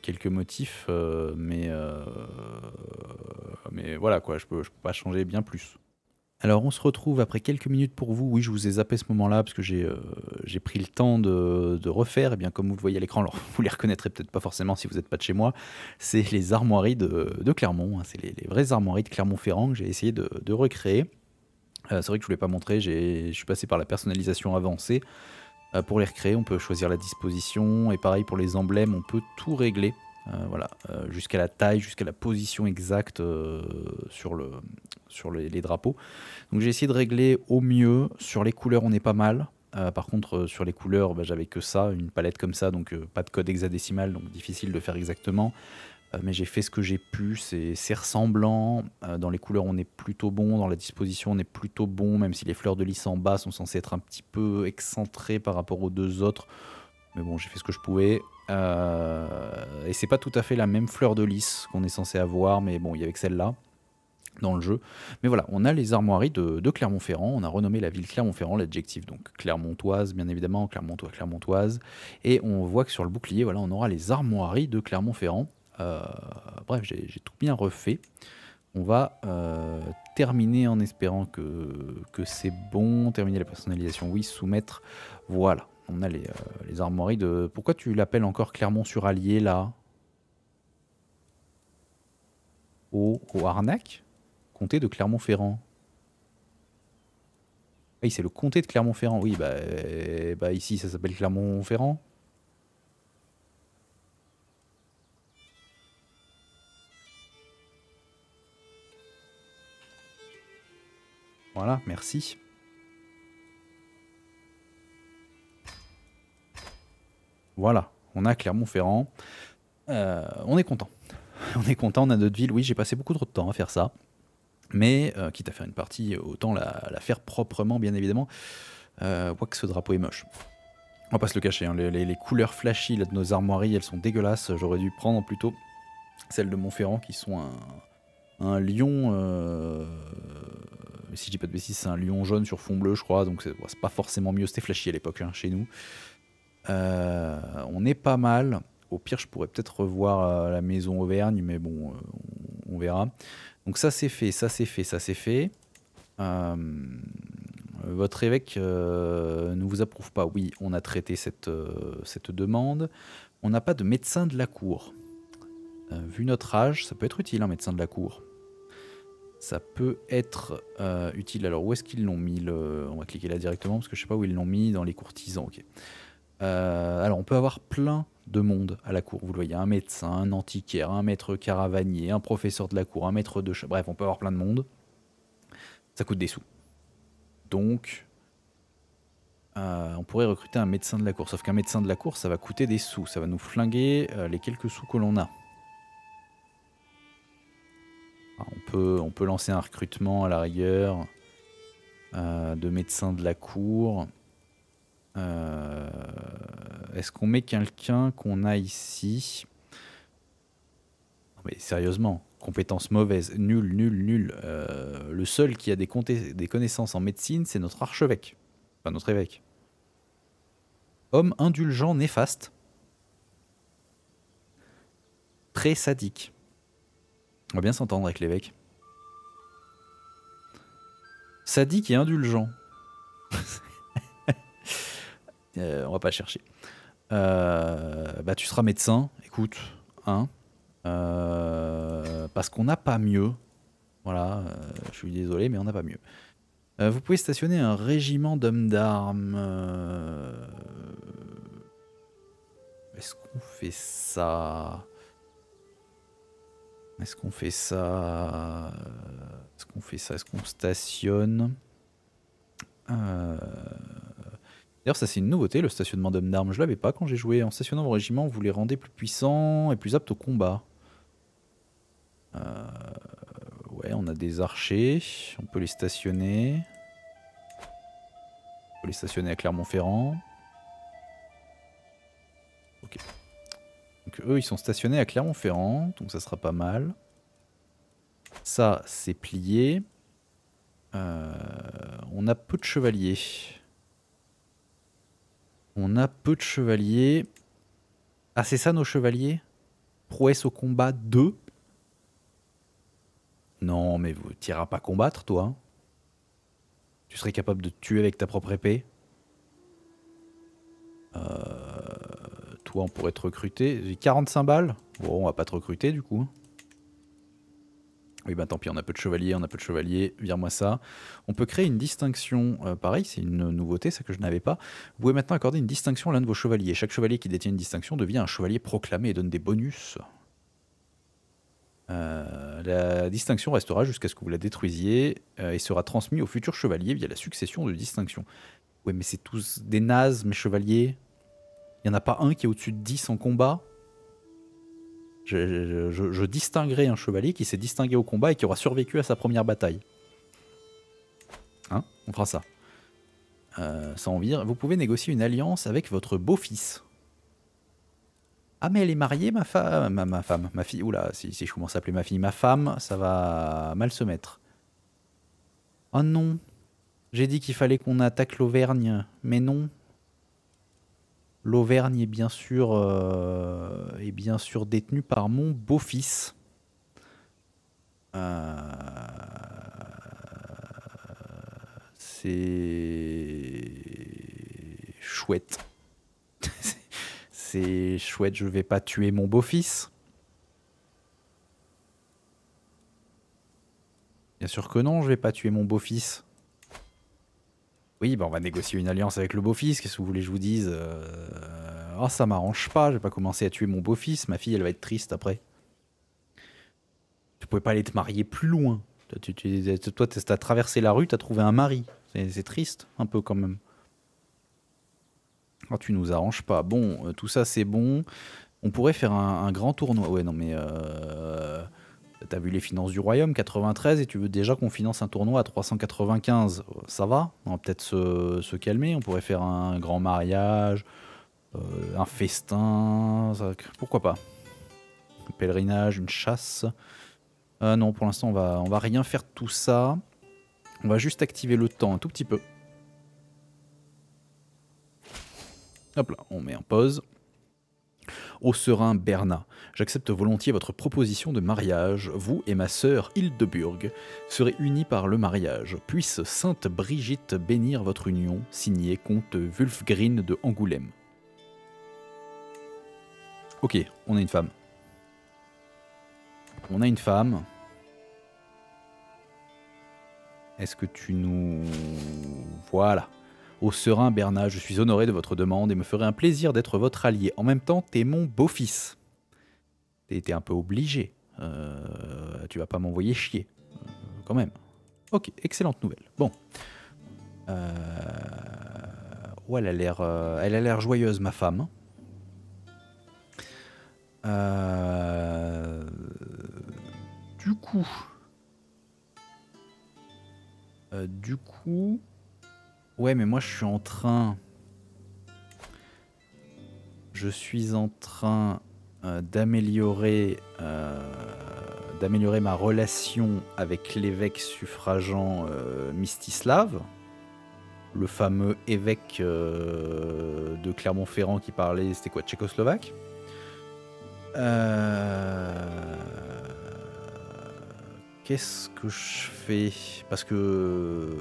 quelques motifs, euh, mais, euh, mais voilà, quoi, je peux, peux pas changer bien plus. Alors on se retrouve après quelques minutes pour vous. Oui, je vous ai zappé ce moment-là parce que j'ai euh, pris le temps de, refaire. Et eh bien comme vous le voyez à l'écran, alors [LAUGHS] vous les reconnaîtrez peut-être pas forcément si vous n'êtes pas de chez moi, c'est les armoiries de, Clermont. Hein. c'est les, vraies armoiries de Clermont-Ferrand que j'ai essayé de, recréer. c'est vrai que je ne vous l'ai pas montré, je suis passé par la personnalisation avancée. Euh, pour les recréer, on peut choisir la disposition. Et pareil pour les emblèmes, on peut tout régler. Euh, voilà, euh, jusqu'à la taille, jusqu'à la position exacte sur, le, sur les, drapeaux. Donc j'ai essayé de régler au mieux. Sur les couleurs, on est pas mal. par contre, sur les couleurs, bah, j'avais que ça, une palette comme ça, donc pas de code hexadécimal, donc difficile de faire exactement. Euh, mais j'ai fait ce que j'ai pu, c'est ressemblant. Euh, dans les couleurs, on est plutôt bon, dans la disposition, on est plutôt bon, même si les fleurs de lys en bas sont censées être un petit peu excentrées par rapport aux deux autres. Mais bon, j'ai fait ce que je pouvais. Euh, et c'est pas tout à fait la même fleur de lys qu'on est censé avoir, mais bon, il y avait que celle-là dans le jeu. Mais voilà, on a les armoiries de, Clermont-Ferrand, on a renommé la ville Clermont-Ferrand, l'adjectif donc clermontoise, bien évidemment, clermontois, clermontoise, et on voit que sur le bouclier, voilà, on aura les armoiries de Clermont-Ferrand, euh, bref, j'ai tout bien refait. On va euh, terminer en espérant que, que c'est bon. Terminer la personnalisation, oui. Soumettre, voilà. On a les, euh, armoiries de... Pourquoi tu l'appelles encore Clermont-sur-Allier, là au, au Arnac Comté de Clermont-Ferrand. Ah oui, c'est le comté de Clermont-Ferrand. Oui, bah, bah ici, ça s'appelle Clermont-Ferrand. Voilà, merci. Voilà, on a Clermont-Ferrand. Euh, on est content. [LAUGHS] On est content, on a notre ville. Oui, j'ai passé beaucoup trop de temps à faire ça. Mais euh, quitte à faire une partie, autant la, faire proprement, bien évidemment. Euh, quoi que ce drapeau est moche. On va pas se le cacher, hein. les, couleurs flashy de nos armoiries, elles sont dégueulasses. J'aurais dû prendre plutôt celles de Montferrand qui sont un, lion euh, euh, si je dis pas de bêtises, c'est un lion jaune sur fond bleu, je crois. Donc c'est pas forcément mieux. C'était flashy à l'époque hein, chez nous. Euh, on est pas mal. Au pire, je pourrais peut-être revoir euh, la maison Auvergne, mais bon, on, verra. Donc ça c'est fait, ça c'est fait, ça c'est fait. votre évêque ne vous approuve pas. Oui, on a traité cette, cette demande. On n'a pas de médecin de la cour. vu notre âge, ça peut être utile un médecin de la cour ça peut être euh, utile. Alors où est-ce qu'ils l'ont mis On va cliquer là directement parce que je sais pas où ils l'ont mis dans les courtisans. Euh, alors on peut avoir plein de monde à la cour. Vous le voyez, un médecin, un antiquaire, un maître caravanier, un professeur de la cour, un maître de... Bref, on peut avoir plein de monde. Ça coûte des sous. Donc, euh, on pourrait recruter un médecin de la cour. Sauf qu'un médecin de la cour, ça va coûter des sous. Ça va nous flinguer les quelques sous que l'on a. On peut, on peut lancer un recrutement à la rigueur euh, de médecins de la cour. Euh, est-ce qu'on met quelqu'un qu'on a ici Mais sérieusement, compétences mauvaises, nul, nul, nul. Euh, le seul qui a des, des connaissances en médecine, c'est notre archevêque, enfin notre évêque. Homme indulgent, néfaste, très sadique. On va bien s'entendre avec l'évêque. Sadique est indulgent. [LAUGHS] Euh, on va pas chercher. Euh, bah, tu seras médecin, écoute, hein. Euh, parce qu'on n'a pas mieux. Voilà, je suis désolé, mais on n'a pas mieux. vous pouvez stationner un régiment d'hommes d'armes. Est-ce qu'on fait ça est-ce qu'on fait ça Est-ce qu'on fait ça Est-ce qu'on stationne euh, D'ailleurs, ça c'est une nouveauté, le stationnement d'hommes d'armes. Je l'avais pas quand j'ai joué. En stationnant vos régiments, vous les rendez plus puissants et plus aptes au combat. Euh, ouais, on a des archers. On peut les stationner. On peut les stationner à Clermont-Ferrand. eux, ils sont stationnés à Clermont-Ferrand, donc ça sera pas mal. Ça, c'est plié. Euh, on a peu de chevaliers. On a peu de chevaliers. Ah, c'est ça nos chevaliers Prouesse au combat 2 Non, mais vous t'iras pas combattre, toi Tu serais capable de tuer avec ta propre épée euh toi, on pourrait te recruter. J'ai 45 balles. Bon, on va pas te recruter du coup. Oui, bah tant pis, on a peu de chevaliers, on a peu de chevaliers, vire-moi ça. On peut créer une distinction, euh, pareil, c'est une nouveauté, ça que je n'avais pas. Vous pouvez maintenant accorder une distinction à l'un de vos chevaliers. Chaque chevalier qui détient une distinction devient un chevalier proclamé et donne des bonus. Euh, la distinction restera jusqu'à ce que vous la détruisiez euh, et sera transmise au futur chevalier via la succession de distinctions. Oui, mais c'est tous des nazes, mes chevaliers. Il n'y en a pas un qui est au-dessus de 10 en combat. Je, je, distinguerai un chevalier qui s'est distingué au combat et qui aura survécu à sa première bataille. Hein On fera ça. sans euh, vire, vous pouvez négocier une alliance avec votre beau-fils. Ah mais elle est mariée, ma, femme, euh, ma, femme, ma fille. Oula, si, si je commence à appeler ma fille ma femme, ça va mal se mettre. Oh non, j'ai dit qu'il fallait qu'on attaque l'Auvergne, mais non, L'Auvergne est bien sûr, euh, est bien sûr détenue par mon beau-fils. Euh, c'est chouette. [LAUGHS] c'est chouette, je vais pas tuer mon beau-fils. Bien sûr que non, je vais pas tuer mon beau-fils. Oui, bah, on va négocier une alliance avec le beau-fils. Qu'est-ce que vous voulez que je vous dise Ah, oh, ça m'arrange pas. Je vais pas commencer à tuer mon beau-fils. Ma fille, elle va être triste après. Tu pouvais pas aller te marier plus loin. Tu, tu, toi, t'as traversé la rue, t'as trouvé un mari. C'est triste, un peu quand même. Ah, tu nous arranges pas. Bon, euh, tout ça, c'est bon. On pourrait faire un, grand tournoi. Ouais, non, mais. Euh, T'as vu les finances du royaume, 93, et tu veux déjà qu'on finance un tournoi à 395. Ça va, on va peut-être se, calmer, on pourrait faire un grand mariage, euh, un festin, pourquoi pas. Un pèlerinage, une chasse. Euh, non, pour l'instant, on va, on va rien faire de tout ça. On va juste activer le temps un tout petit peu. Hop là, on met en pause. Au serein Bernat, j'accepte volontiers votre proposition de mariage. Vous et ma sœur Hildeburg serez unis par le mariage. Puisse Sainte Brigitte bénir votre union, signé comte Wulfgrin de Angoulême. Ok, on a une femme. On a une femme. Est-ce que tu nous... Voilà. Au serein Bernat, je suis honoré de votre demande et me ferai un plaisir d'être votre allié. En même temps, t'es mon beau-fils. T'es un peu obligé. Euh, tu vas pas m'envoyer chier. Euh, quand même. Ok, excellente nouvelle. Bon. Euh, elle a l'air, elle a l'air joyeuse, ma femme. Du coup, du coup, Ouais, mais moi je suis en train... Je suis en train euh, d'améliorer euh, d'améliorer ma relation avec l'évêque suffragant euh, Mistislav, le fameux évêque de Clermont-Ferrand qui parlait, c'était quoi, tchécoslovaque Qu'est-ce que je fais Parce que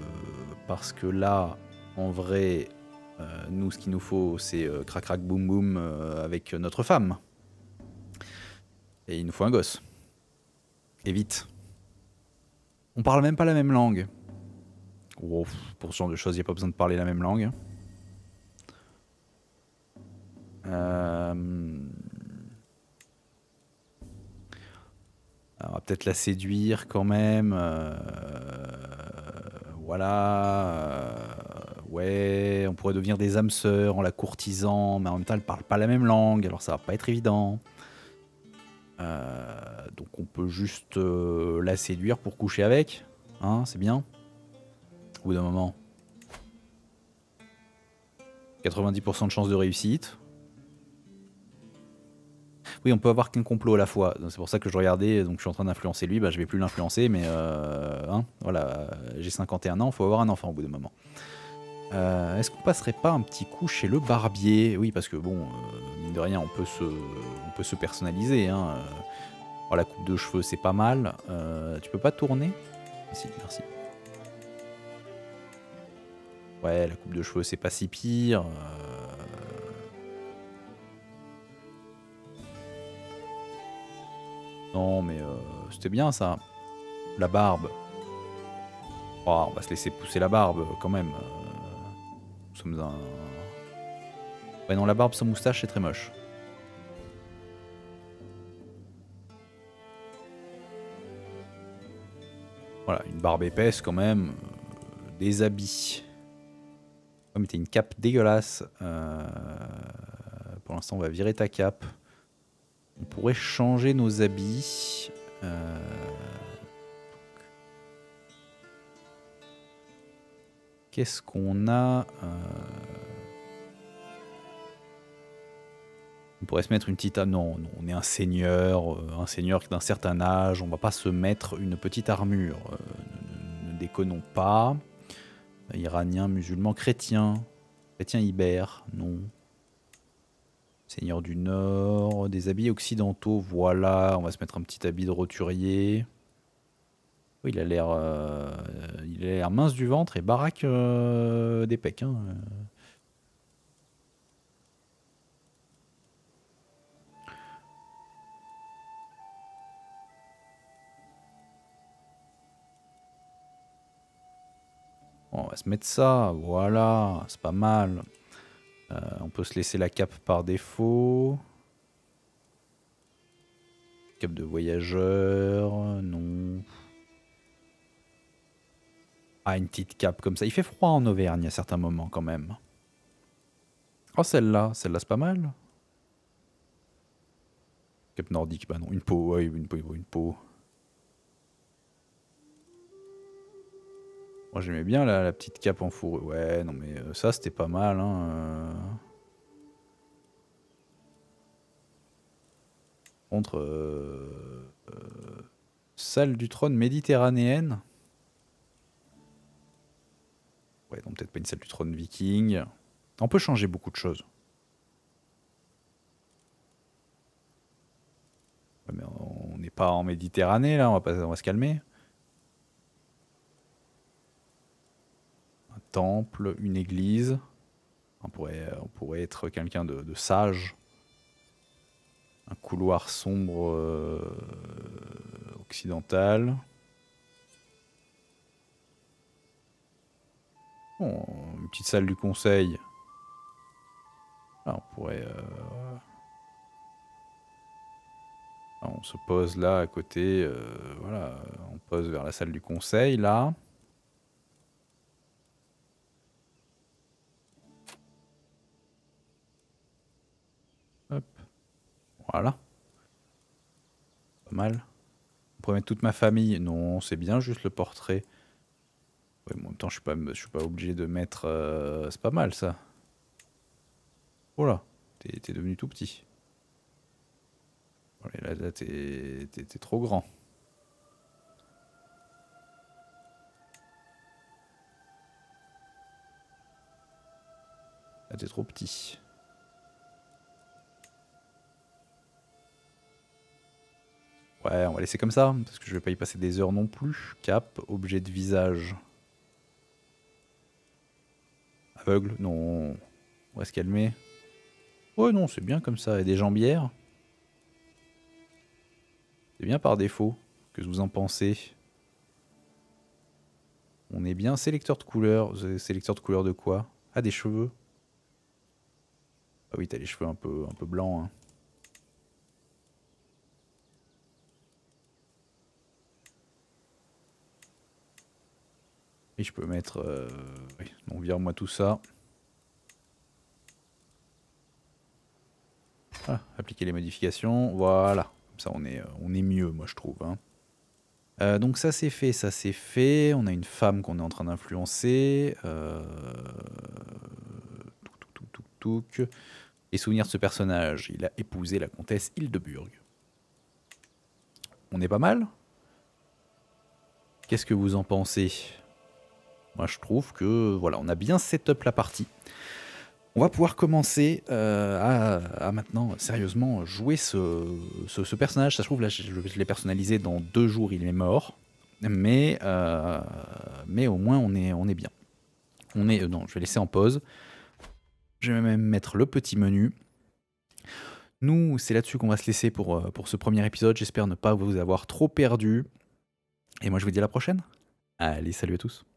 parce que là, en vrai, euh, nous, ce qu'il nous faut, c'est euh, crac crac boum boum euh, avec notre femme. Et il nous faut un gosse. Et vite. On parle même pas la même langue. Oh, pour ce genre de choses, il n'y a pas besoin de parler la même langue. on va peut-être la séduire quand même. Voilà ouais, on pourrait devenir des âmes sœurs en la courtisant, mais en même temps, elle parle pas la même langue, alors ça va pas être évident. Euh, donc on peut juste euh, la séduire pour coucher avec, hein, c'est bien. Au bout d'un moment. 90% de chance de réussite. Oui, on peut avoir qu'un complot à la fois. C'est pour ça que je regardais, donc je suis en train d'influencer lui, bah, je vais plus l'influencer, mais euh, hein, voilà, j'ai 51 ans, faut avoir un enfant au bout d'un moment. Euh, est-ce qu'on passerait pas un petit coup chez le barbier Oui, parce que bon, euh, mine de rien, on peut se, on peut se personnaliser. Hein. Euh, oh, la coupe de cheveux, c'est pas mal. tu peux pas tourner merci. Ouais, la coupe de cheveux, c'est pas si pire. Non, mais c'était bien ça. La barbe. Oh, on va se laisser pousser la barbe quand même. Nous sommes un... non, la barbe sans moustache, c'est très moche. Voilà, une barbe épaisse quand même. Euh, des habits. Oh mais une cape dégueulasse. Euh, pour l'instant, on va virer ta cape. On pourrait changer nos habits. Euh... Qu'est-ce qu'on a euh, On pourrait se mettre une petite... Ah non, non, on est un seigneur, euh, un seigneur d'un certain âge, on va pas se mettre une petite armure. Euh, ne, déconnons pas. Iranien, musulman, chrétien. Chrétien ibère, non. Seigneur du Nord, des habits occidentaux, voilà. On va se mettre un petit habit de roturier. Euh, il a l'air, mince du ventre et baraque euh, des pecs. Hein, euh. on va se mettre ça, voilà, c'est pas mal. on peut se laisser la cape par défaut. Cape de voyageur, non. Ah, une petite cape comme ça. Il fait froid en Auvergne à certains moments quand même. Oh, celle-là, celle-là c'est pas mal. Cape nordique, bah non, une peau, ouais, une peau, une peau. Moi j'aimais bien la, petite cape en fourrure. Ouais, non mais euh, ça c'était pas mal. Hein, salle euh. Euh, du trône méditerranéenne. Ouais, donc peut-être pas une salle du trône viking. On peut changer beaucoup de choses. mais on n'est pas en Méditerranée, là, on va, pas, se calmer. Un temple, une église. On pourrait, on pourrait être quelqu'un de, sage. Un couloir sombre euh, occidental. Bon, une petite salle du conseil. Ah, on pourrait... Euh, ah, on se pose là à côté. Euh, voilà, on pose vers la salle du conseil, là. Hop. Voilà. Pas mal. On pourrait mettre toute ma famille. Non, c'est bien juste le portrait en même temps, je suis pas, suis pas obligé de mettre. Euh, c'est pas mal ça. Voilà, oh t'es devenu tout petit. là, t'es trop grand. Là, t'es trop petit. Ouais, on va laisser comme ça, parce que je vais pas y passer des heures non plus. Cap, objet de visage. Non, on va se calmer. oh non, c'est bien comme ça. Et des jambières C'est bien par défaut. Que vous en pensez On est bien. Sélecteur de couleurs Sélecteur de couleurs de quoi Ah, des cheveux. Ah oui, t'as les cheveux un peu, un peu blancs. Hein. Et je peux mettre... Euh, on vire-moi tout ça. appliquer les modifications. Voilà, comme ça on est, euh, on est mieux, moi je trouve. Hein. Euh, donc ça c'est fait, ça c'est fait. On a une femme qu'on est en train d'influencer. Et souvenir de ce personnage, il a épousé la comtesse Hildeburg. On est pas mal Qu'est-ce que vous en pensez moi, je trouve que voilà, on a bien setup la partie. On va pouvoir commencer euh, à, maintenant sérieusement jouer ce, personnage. Ça se trouve, là, je, l'ai personnalisé dans deux jours, il est mort. Mais, euh, mais au moins, on est, on est bien. On est, euh, non, je vais laisser en pause. Je vais même mettre le petit menu. Nous, c'est là-dessus qu'on va se laisser pour, pour ce premier épisode. J'espère ne pas vous avoir trop perdu. Et moi, je vous dis à la prochaine. Allez, salut à tous.